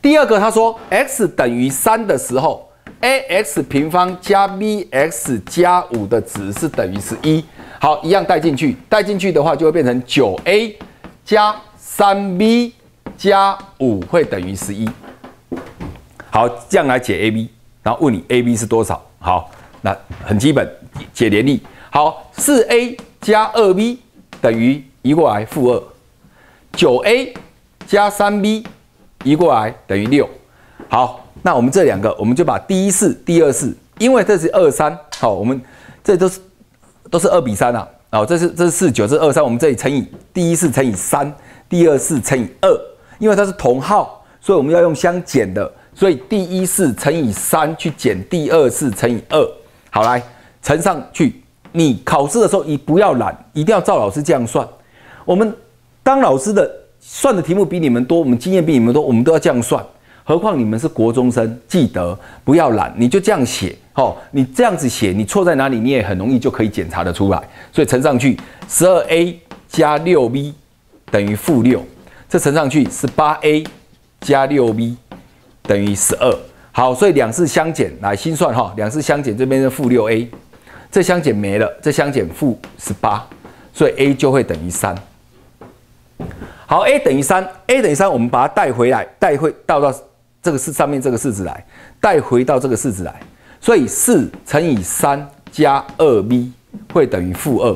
第二个，他说 x 等于三的时候。a x 平方加 b x 加五的值是等于十一，好，一样带进去，带进去的话就会变成九 a 加三 b 加五会等于十一，好，这样来解 a b，然后问你 a b 是多少，好，那很基本解联立，好，四 a 加二 b 等于移过来负二，九 a 加三 b 移过来等于六，好。那我们这两个，我们就把第一次、第二次，因为这是二三，好，我们这都是都是二比三啊，哦，这是这是四九是二三，我们这里乘以第一次乘以三，第二次乘以二，因为它是同号，所以我们要用相减的，所以第一次乘以三去减第二次乘以二，好，来乘上去，你考试的时候你不要懒，一定要照老师这样算，我们当老师的算的题目比你们多，我们经验比你们多，我们都要这样算。何况你们是国中生，记得不要懒，你就这样写，吼，你这样子写，你错在哪里，你也很容易就可以检查得出来。所以乘上去，十二 a 加六 b 等于负六，这乘上去是八 a 加六 b 等于十二。好，所以两次相减，来心算哈，两次相减这边是负六 a，这相减没了，这相减负十八，所以 a 就会等于三。好，a 等于三，a 等于三，我们把它带回来，带回到到。这个式上面这个式子来带回到这个式子来，所以四乘以三加二 b 会等于负二，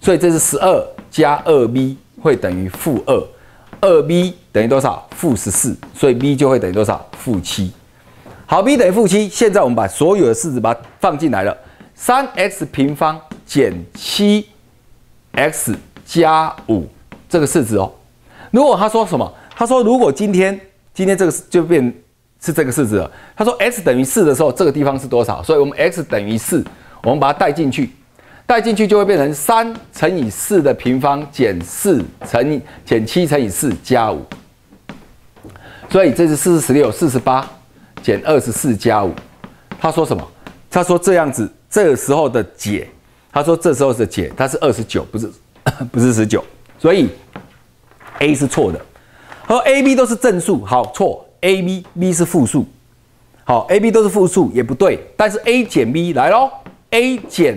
所以这是十二加二 b 会等于负二，二 b 等于多少？负十四，所以 b 就会等于多少？负七。好 b 等于负七。现在我们把所有的式子把它放进来了，三 x 平方减七 x 加五这个式子哦。如果他说什么？他说如果今天今天这个就变。是这个式子，他说 x 等于四的时候，这个地方是多少？所以，我们 x 等于四，我们把它带进去，带进去就会变成三乘以四的平方减四乘以减七乘以四加五。所以这是四十六，四十八减二十四加五。他说什么？他说这样子，这时候的解，他说这时候的解，它是二十九，不是 不是十九。所以 A 是错的，和 AB 都是正数，好错。a、b，b 是负数，好，a、b 都是负数也不对，但是 a 减 b 来咯 a 减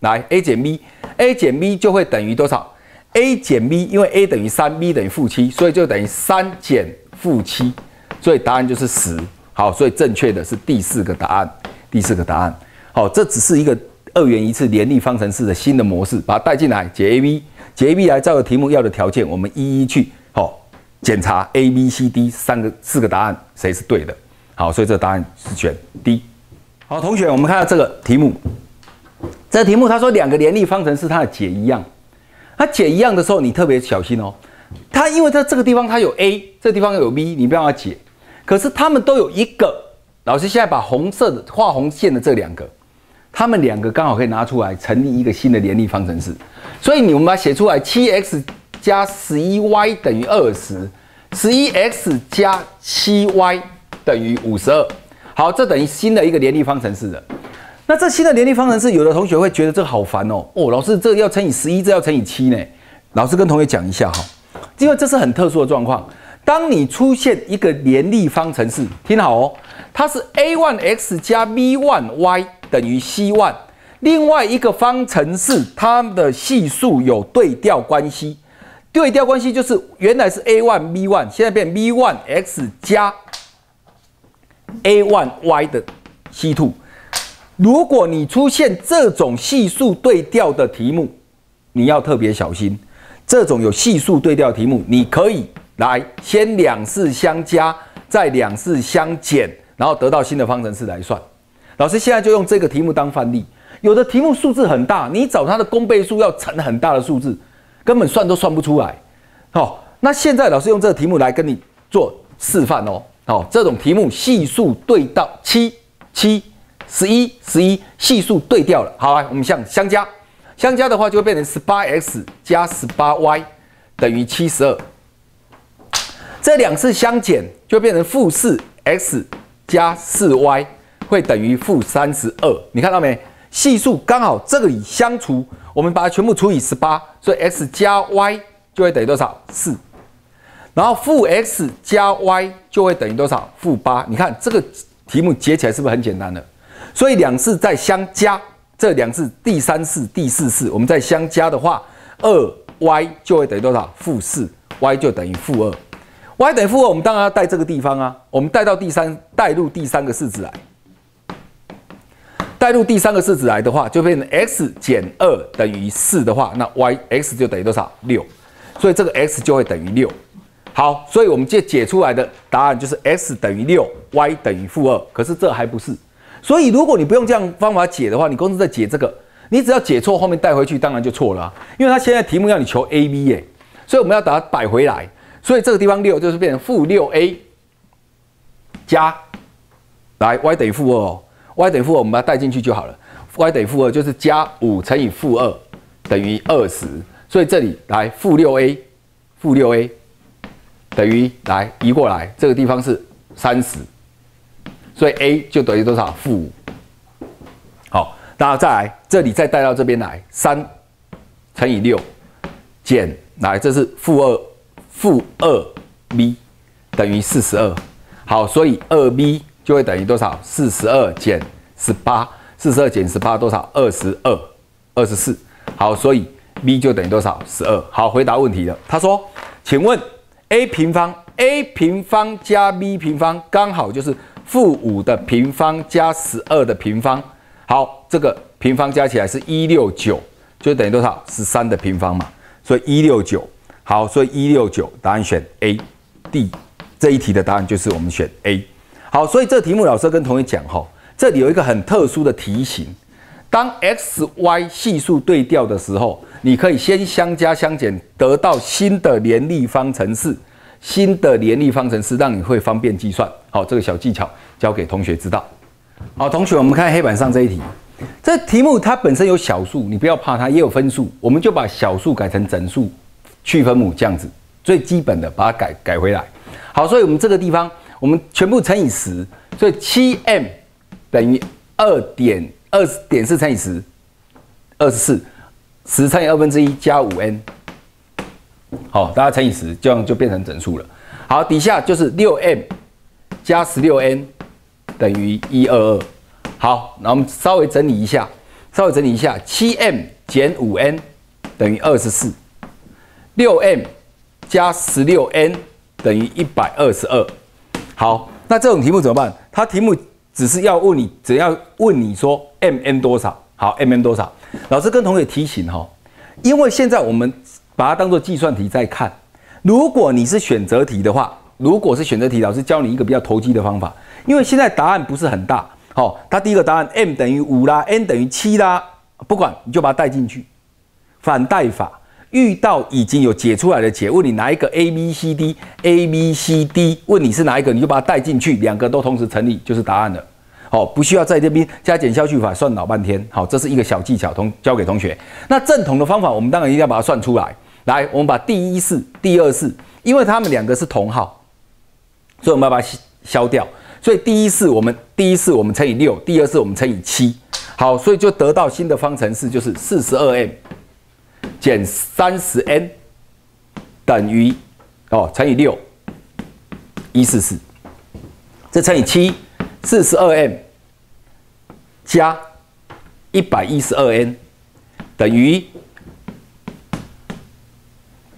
来 a 减 b，a 减 b 就会等于多少？a 减 b，因为 a 等于 3，b 等于负7，所以就等于3减负7，所以答案就是10。好，所以正确的是第四个答案，第四个答案。好，这只是一个二元一次联立方程式的新的模式，把它带进来解 a、b，解 a、b 来照着题目要的条件，我们一一去。检查 A、B、C、D 三个四个答案谁是对的？好，所以这个答案是选 D。好，同学，我们看到这个题目，这个题目他说两个联立方程是它的解一样。它解一样的时候，你特别小心哦。它因为它这个地方它有 a，这地方有 v，你不要它解。可是它们都有一个，老师现在把红色的画红线的这两个，它们两个刚好可以拿出来成立一个新的联立方程式。所以你们把它写出来，七 x。加十一 y 等于二十，十一 x 加七 y 等于五十二。好，这等于新的一个联立方程式的。那这新的联立方程式，有的同学会觉得这个好烦哦。哦，老师，这要乘以十一，这要乘以七呢。老师跟同学讲一下哈，因为这是很特殊的状况。当你出现一个联立方程式，听好哦，它是 a one x 加 b one y 等于 c one，另外一个方程式它的系数有对调关系。对调关系就是原来是 a one b one，现在变 v one x 加 a one y 的 c two。如果你出现这种系数对调的题目，你要特别小心。这种有系数对调题目，你可以来先两式相加，再两式相减，然后得到新的方程式来算。老师现在就用这个题目当范例。有的题目数字很大，你找它的公倍数要乘很大的数字。根本算都算不出来，好，那现在老师用这个题目来跟你做示范哦，好，这种题目系数对到七七十一十一，系数对掉了，好来，我们向相加，相加的话就会变成十八 x 加十八 y 等于七十二，这两次相减就变成负四 x 加四 y 会等于负三十二，你看到没？系数刚好这里相除。我们把它全部除以十八，所以 x 加 y 就会等于多少四，然后负 x 加 y 就会等于多少负八。你看这个题目解起来是不是很简单的？所以两次再相加，这两次第三次、第四次，我们再相加的话，二 y 就会等于多少负四，y 就等于负二。y 等于负二，我们当然要带这个地方啊，我们带到第三，带入第三个式子来。代入第三个式子来的话，就变成 x 减二等于四的话，那 y x 就等于多少？六，所以这个 x 就会等于六。好，所以我们就解出来的答案就是 x 等于六，y 等于负二。可是这还不是，所以如果你不用这样方法解的话，你公司在解这个，你只要解错后面带回去，当然就错了。因为他现在题目要你求 a b 哎，所以我们要把它摆回来，所以这个地方六就是变成负六 a 加来 y 等于负二。y 等于负二，我们把它代进去就好了。y 等于负二，就是加五乘以负二等于二十。所以这里来负六 a，负六 a 等于来移过来，这个地方是三十。所以 a 就等于多少？负五。好，然后再来这里再带到这边来，三乘以六减来这是负二，负二 b 等于四十二。好，所以二 b。就会等于多少？四十二减十八，四十二减十八多少？二十二，二十四。好，所以 b 就等于多少？十二。好，回答问题了。他说：“请问 a 平方，a 平方加 b 平方刚好就是负五的平方加十二的平方。”好，这个平方加起来是一六九，就等于多少？是三的平方嘛？所以一六九。好，所以一六九，答案选 A、D。这一题的答案就是我们选 A。好，所以这题目老师跟同学讲哈，这里有一个很特殊的题型，当 x、y 系数对调的时候，你可以先相加相减得到新的联立方程式，新的联立方程式让你会方便计算。好，这个小技巧交给同学知道。好，同学，我们看黑板上这一题，这题目它本身有小数，你不要怕它，也有分数，我们就把小数改成整数，去分母这样子，最基本的把它改改回来。好，所以我们这个地方。我们全部乘以十，所以七 m 等于二点二点四乘以十，二十四，十乘以二分之一加五 n，好，大家乘以十，这样就变成整数了。好，底下就是六 m 加十六 n 等于一二二。好，那我们稍微整理一下，稍微整理一下，七 m 减五 n 等于二十四，六 m 加十六 n 等于一百二十二。好，那这种题目怎么办？它题目只是要问你，只要问你说 m n 多少？好，m n 多少？老师跟同学提醒哈，因为现在我们把它当做计算题在看。如果你是选择题的话，如果是选择题，老师教你一个比较投机的方法，因为现在答案不是很大。好，它第一个答案 m 等于五啦，n 等于七啦，不管你就把它带进去，反代法。遇到已经有解出来的解，问你哪一个 a b c d a b c d，问你是哪一个，你就把它代进去，两个都同时成立就是答案了。好，不需要在这边加减消去法算老半天。好，这是一个小技巧，同教给同学。那正统的方法，我们当然一定要把它算出来。来，我们把第一式、第二式，因为它们两个是同号，所以我们要把消掉。所以第一式我们第一式我们乘以六，第二式我们乘以七。好，所以就得到新的方程式就是四十二 m。减三十 n 等于哦乘以六一四四，再乘以七四十二 m 加一百一十二 n 等于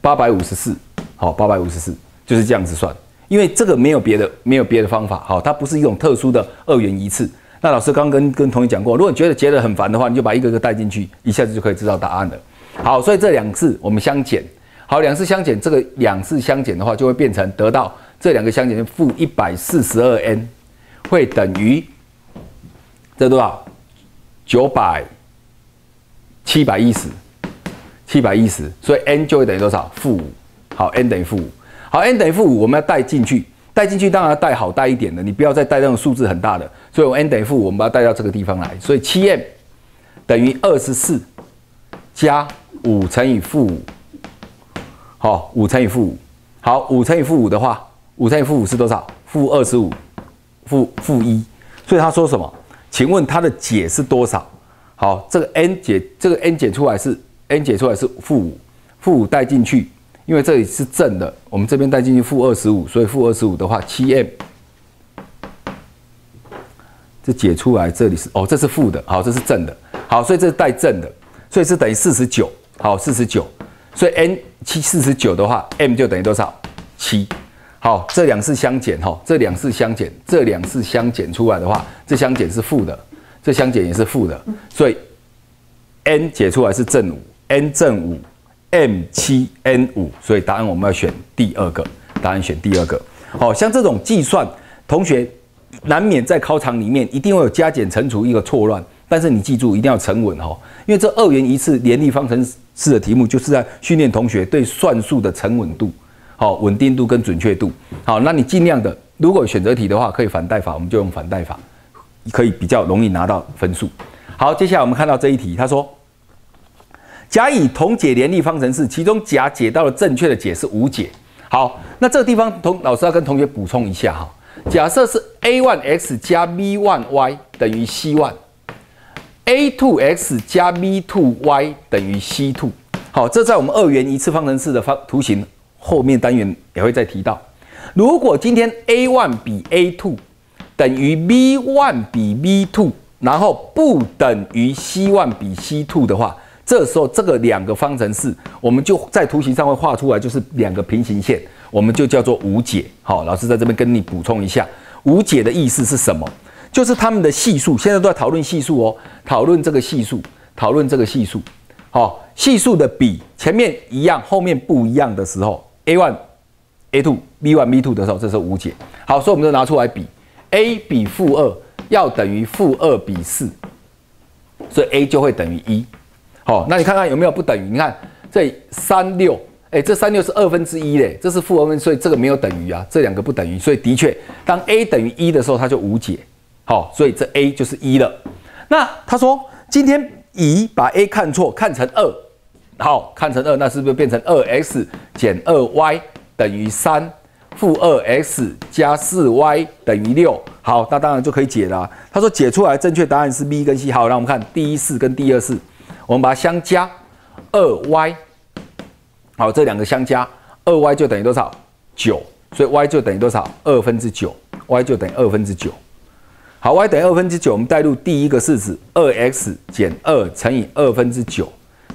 八百五十四。好，八百五十四就是这样子算，因为这个没有别的，没有别的方法。好，它不是一种特殊的二元一次。那老师刚跟跟同学讲过，如果你觉得觉得很烦的话，你就把一个个带进去，一下子就可以知道答案了。好，所以这两次我们相减，好，两次相减，这个两次相减的话，就会变成得到这两个相减，负一百四十二 n，会等于这多少？九百七百一十，七百一十，所以 n 就会等于多少？负五，好，n 等于负五，好，n 等于负五，我们要带进去，带进去，当然要带好带一点的，你不要再带那种数字很大的，所以我 n 等于负五，我们把它带到这个地方来，所以七 m 等于二十四。加五乘以负五，好，五乘以负五，好，五乘以负五的话，五乘以负五是多少？负二十五，负负一。所以他说什么？请问他的解是多少？好，这个 n 解，这个 n 解出来是 n 解出来是负五，负五带进去，因为这里是正的，我们这边带进去负二十五，所以负二十五的话，七 m 这解出来这里是哦，这是负的好，这是正的好，所以这是带正的。所以是等于四十九，好，四十九，所以 n 七四十九的话，m 就等于多少？七，好，这两次相减，哈，这两次相减，这两次相减出来的话，这相减是负的，这相减也是负的，所以 n 解出来是正五，n 正五，m 七，n 五，所以答案我们要选第二个，答案选第二个，好像这种计算，同学难免在考场里面一定会有加减乘除一个错乱。但是你记住，一定要沉稳哈，因为这二元一次联立方程式的题目，就是在训练同学对算术的沉稳度、好稳定度跟准确度。好，那你尽量的，如果选择题的话，可以反代法，我们就用反代法，可以比较容易拿到分数。好，接下来我们看到这一题，他说：甲乙同解联立方程式，其中甲解到了正确的解是无解。好，那这个地方同老师要跟同学补充一下哈，假设是 a one x 加 b one y 等于 c one。a two x 加 b two y 等于 c two，好，这在我们二元一次方程式的方图形后面单元也会再提到。如果今天 a one 比 a two 等于 b one 比 b two，然后不等于 c one 比 c two 的话，这时候这个两个方程式，我们就在图形上会画出来，就是两个平行线，我们就叫做无解。好，老师在这边跟你补充一下，无解的意思是什么？就是他们的系数，现在都在讨论系数哦，讨论这个系数，讨论这个系数。好，系数的比前面一样，后面不一样的时候，a one, a two, b one, b two 的时候，这是无解。好，所以我们就拿出来比，a 比负二要等于负二比四，所以 a 就会等于一。好，那你看看有没有不等于？你看这三六，哎，这三六是二分之一嘞，这是负二分，所以这个没有等于啊，这两个不等于，所以的确，当 a 等于一的时候，它就无解。好，所以这 a 就是一了。那他说今天乙把 a 看错，看成二，好看成二，那是不是变成二 x 减二 y 等于三，负二 x 加四 y 等于六？好，那当然就可以解了。他说解出来正确答案是 b 跟 c。好，让我们看第一式跟第二式，我们把它相加，二 y，好，这两个相加，二 y 就等于多少？九，所以 y 就等于多少？二分之九，y 就等于二分之九。好，y 等于二分之九，我们代入第一个式子，二 x 减二乘以二分之九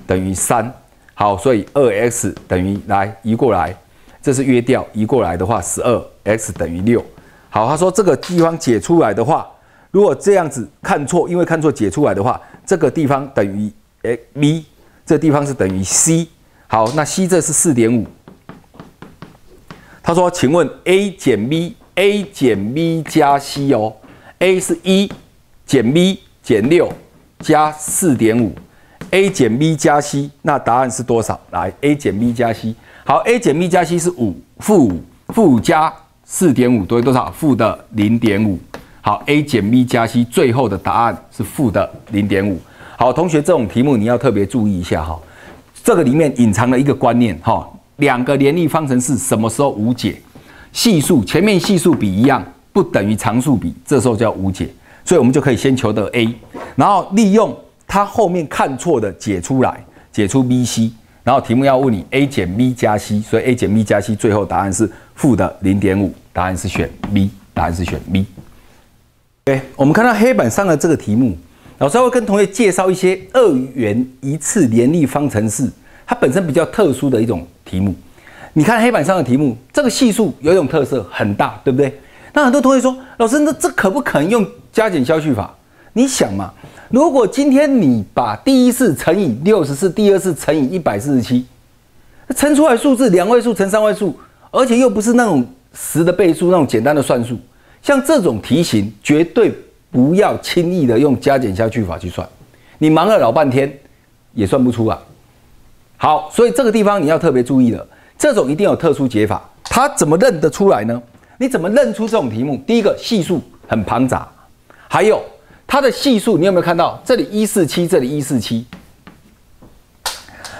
等于三。好，所以二 x 等于来移过来，这是约掉，移过来的话，十二 x 等于六。好，他说这个地方解出来的话，如果这样子看错，因为看错解出来的话，这个地方等于 a v，这地方是等于 c。好，那 c 这是四点五。他说，请问 a 减 b a 减 b 加 c 哦。a 是一减 b 减六加四点五，a 减 b 加 c，那答案是多少？来，a 减 b 加 c，好，a 减 b 加 c 是五负五负五加四点五等于多少？负的零点五。好，a 减 b 加 c 最后的答案是负的零点五。好，同学，这种题目你要特别注意一下哈，这个里面隐藏了一个观念哈，两个联立方程式什么时候无解？系数前面系数比一样。不等于常数比，这时候叫无解，所以我们就可以先求得 a，然后利用它后面看错的解出来，解出 b c，然后题目要问你 a 减 b 加 c，所以 a 减 b 加 c 最后答案是负的零点五，答案是选 b，答案是选 b。对，我们看到黑板上的这个题目，老师会跟同学介绍一些二元一次联立方程式，它本身比较特殊的一种题目。你看黑板上的题目，这个系数有一种特色，很大，对不对？那很多同学说，老师，那这可不可能用加减消去法？你想嘛，如果今天你把第一次乘以六十四，第二次乘以一百四十七，乘出来数字两位数乘三位数，而且又不是那种十的倍数那种简单的算术，像这种题型绝对不要轻易的用加减消去法去算，你忙了老半天也算不出啊。好，所以这个地方你要特别注意了，这种一定有特殊解法，它怎么认得出来呢？你怎么认出这种题目？第一个系数很庞杂，还有它的系数，你有没有看到这里一四七，这里一四七，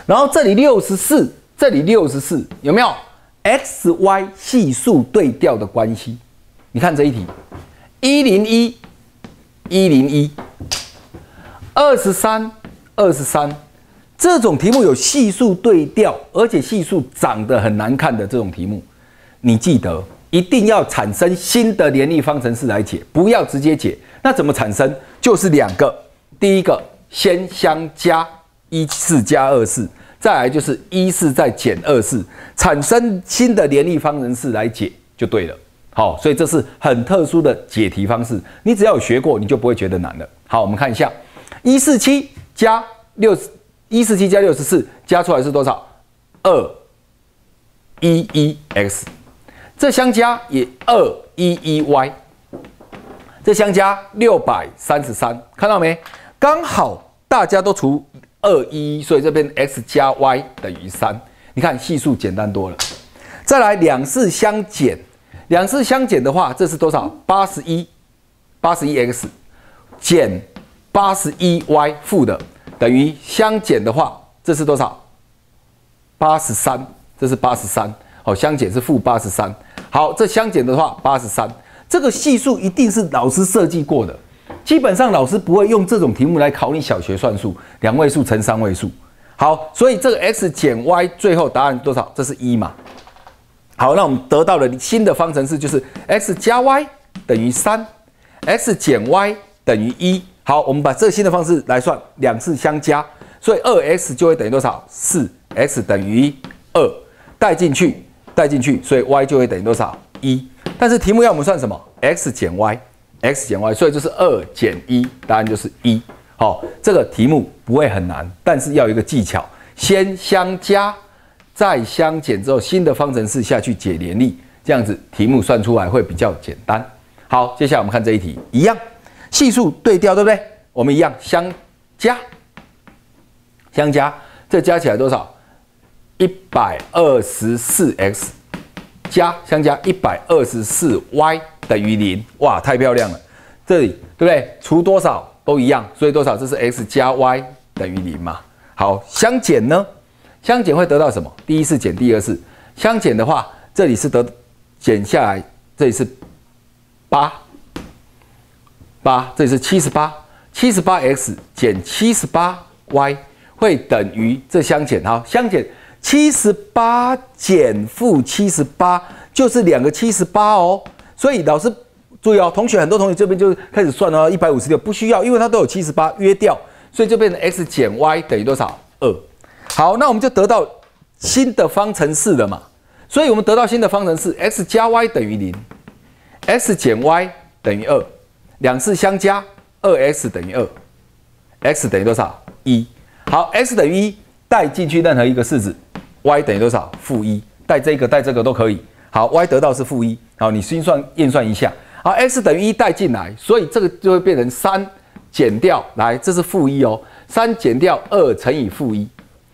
然后这里六十四，这里六十四，有没有 x、y 系数对调的关系？你看这一题，一零一，一零一，二十三，二十三，这种题目有系数对调，而且系数长得很难看的这种题目，你记得。一定要产生新的联立方程式来解，不要直接解。那怎么产生？就是两个，第一个先相加一四加二四，再来就是一四再减二四，产生新的联立方程式来解就对了。好，所以这是很特殊的解题方式。你只要有学过，你就不会觉得难了。好，我们看一下一四七加六十一四七加六十四加出来是多少？二一一 x。这相加也二一一 y，这相加六百三十三，看到没？刚好大家都除二一，所以这边 x 加 y 等于三。你看系数简单多了。再来两次相减，两次相减的话，这是多少？八十一，八十一 x 减八十一 y 负的等于相减的话，这是多少？八十三，这是八十三。好，相减是负八十三。好，这相减的话，八十三。这个系数一定是老师设计过的。基本上老师不会用这种题目来考你小学算术，两位数乘三位数。好，所以这个 x 减 y 最后答案多少？这是一嘛？好，那我们得到了新的方程式，就是 x 加 y 等于三，x 减 y 等于一。好，我们把这新的方式来算，两次相加，所以二 x 就会等于多少？四 x 等于二，带进去。带进去，所以 y 就会等于多少？一。但是题目要我们算什么？x 减 y，x 减 y，所以就是二减一，答案就是一。好，这个题目不会很难，但是要有一个技巧，先相加，再相减之后，新的方程式下去解联立，这样子题目算出来会比较简单。好，接下来我们看这一题，一样，系数对调，对不对？我们一样相加，相加，这加起来多少？一百二十四 x 加相加一百二十四 y 等于零，哇，太漂亮了，这里对不对？除多少都一样，所以多少？这是 x 加 y 等于零嘛？好，相减呢？相减会得到什么？第一次减第二次，相减的话，这里是得减下来，这里是八八，这里是七十八，七十八 x 减七十八 y 会等于这相减哈，相减。七十八减负七十八就是两个七十八哦，所以老师注意哦，同学很多同学这边就开始算了，一百五十六不需要，因为它都有七十八约掉，所以就变成 x 减 y 等于多少二。好，那我们就得到新的方程式了嘛，所以我们得到新的方程式 x 加 y 等于零，x 减 y 等于二，两次相加二 x 等于二，x 等于多少一？好，x 等于一，带进去任何一个式子。y 等于多少？负一，带这个带这个都可以。好，y 得到是负一，好，你心算验算一下。好，x 等于一带进来，所以这个就会变成三减掉，来这是负一哦，三减掉二乘以负一。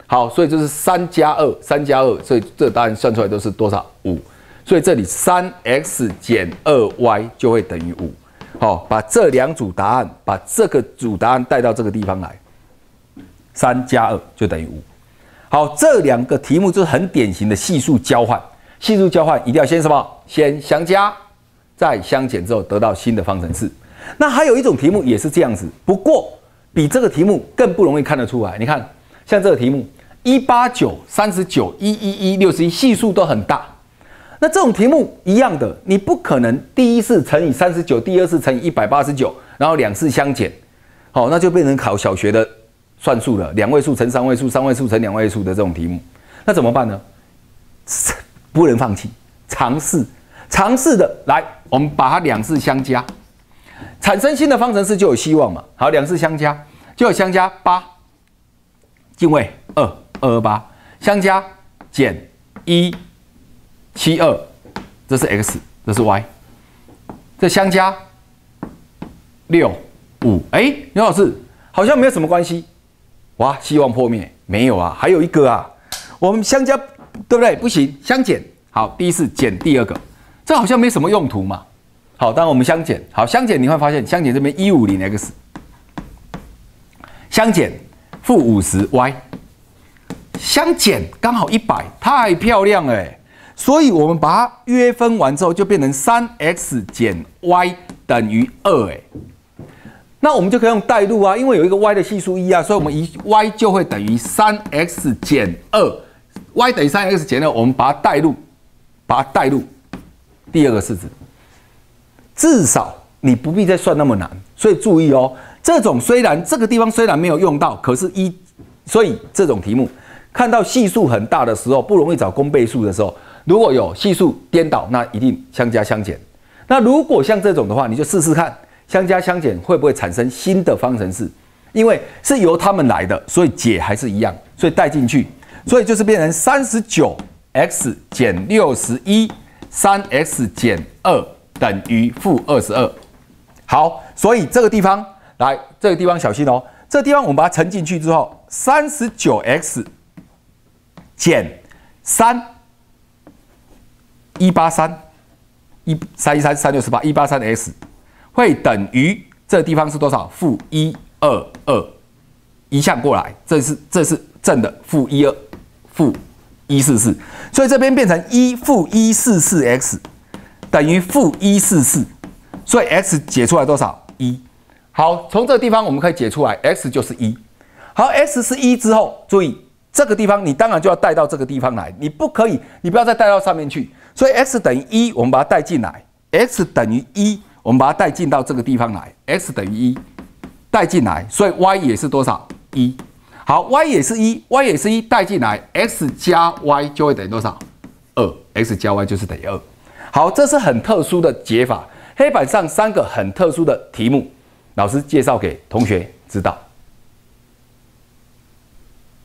好，所以就是三加二，三加二，所以这答案算出来都是多少？五。所以这里三 x 减二 y 就会等于五。好，把这两组答案，把这个组答案带到这个地方来，三加二就等于五。好，这两个题目就是很典型的系数交换。系数交换一定要先什么？先相加，再相减之后得到新的方程式。那还有一种题目也是这样子，不过比这个题目更不容易看得出来。你看，像这个题目，一八九、三十九、一一一、六十一，系数都很大。那这种题目一样的，你不可能第一次乘以三十九，第二次乘以一百八十九，然后两次相减。好，那就变成考小学的。算数的，两位数乘三位数，三位数乘两位数的这种题目，那怎么办呢？不能放弃，尝试，尝试的来，我们把它两次相加，产生新的方程式就有希望嘛。好，两次相加就要相加八，进位二二八，相加减一七二，这是 x，这是 y，再相加六五，哎，刘老师好像没有什么关系。哇！希望破灭没有啊？还有一个啊，我们相加对不对？不行，相减好。第一次减第二个，这好像没什么用途嘛。好，当我们相减好，相减你会发现，相减这边一五零 x，相减负五十 y，相减刚好一百，太漂亮哎！所以我们把它约分完之后，就变成三 x 减 y 等于二哎。那我们就可以用代入啊，因为有一个 y 的系数一啊，所以我们一 y 就会等于三 x 减二。y 等于三 x 减二，我们把它代入，把它代入第二个式子。至少你不必再算那么难。所以注意哦，这种虽然这个地方虽然没有用到，可是一，所以这种题目看到系数很大的时候，不容易找公倍数的时候，如果有系数颠倒，那一定相加相减。那如果像这种的话，你就试试看。相加相减会不会产生新的方程式？因为是由它们来的，所以解还是一样，所以带进去，所以就是变成三十九 x 减六十一三 x 减二等于负二十二。好，所以这个地方来，这个地方小心哦，这地方我们把它乘进去之后，三十九 x 减三一八三一三一三三六十八一八三 x。会等于这地方是多少？负一二二，移项过来，这是这是正的负一二负一四四，所以这边变成一负一四四 x 等于负一四四，所以 x 解出来多少？一。好，从这个地方我们可以解出来 x 就是一。好，x 是一之后，注意这个地方你当然就要带到这个地方来，你不可以，你不要再带到上面去。所以 x 等于一，我们把它带进来，x 等于一。我们把它带进到这个地方来，x 等于一，带进来，所以 y 也是多少？一，好，y 也是一，y 也是一，带进来，x 加 y 就会等于多少？二，x 加 y 就是等于二。好，这是很特殊的解法，黑板上三个很特殊的题目，老师介绍给同学知道。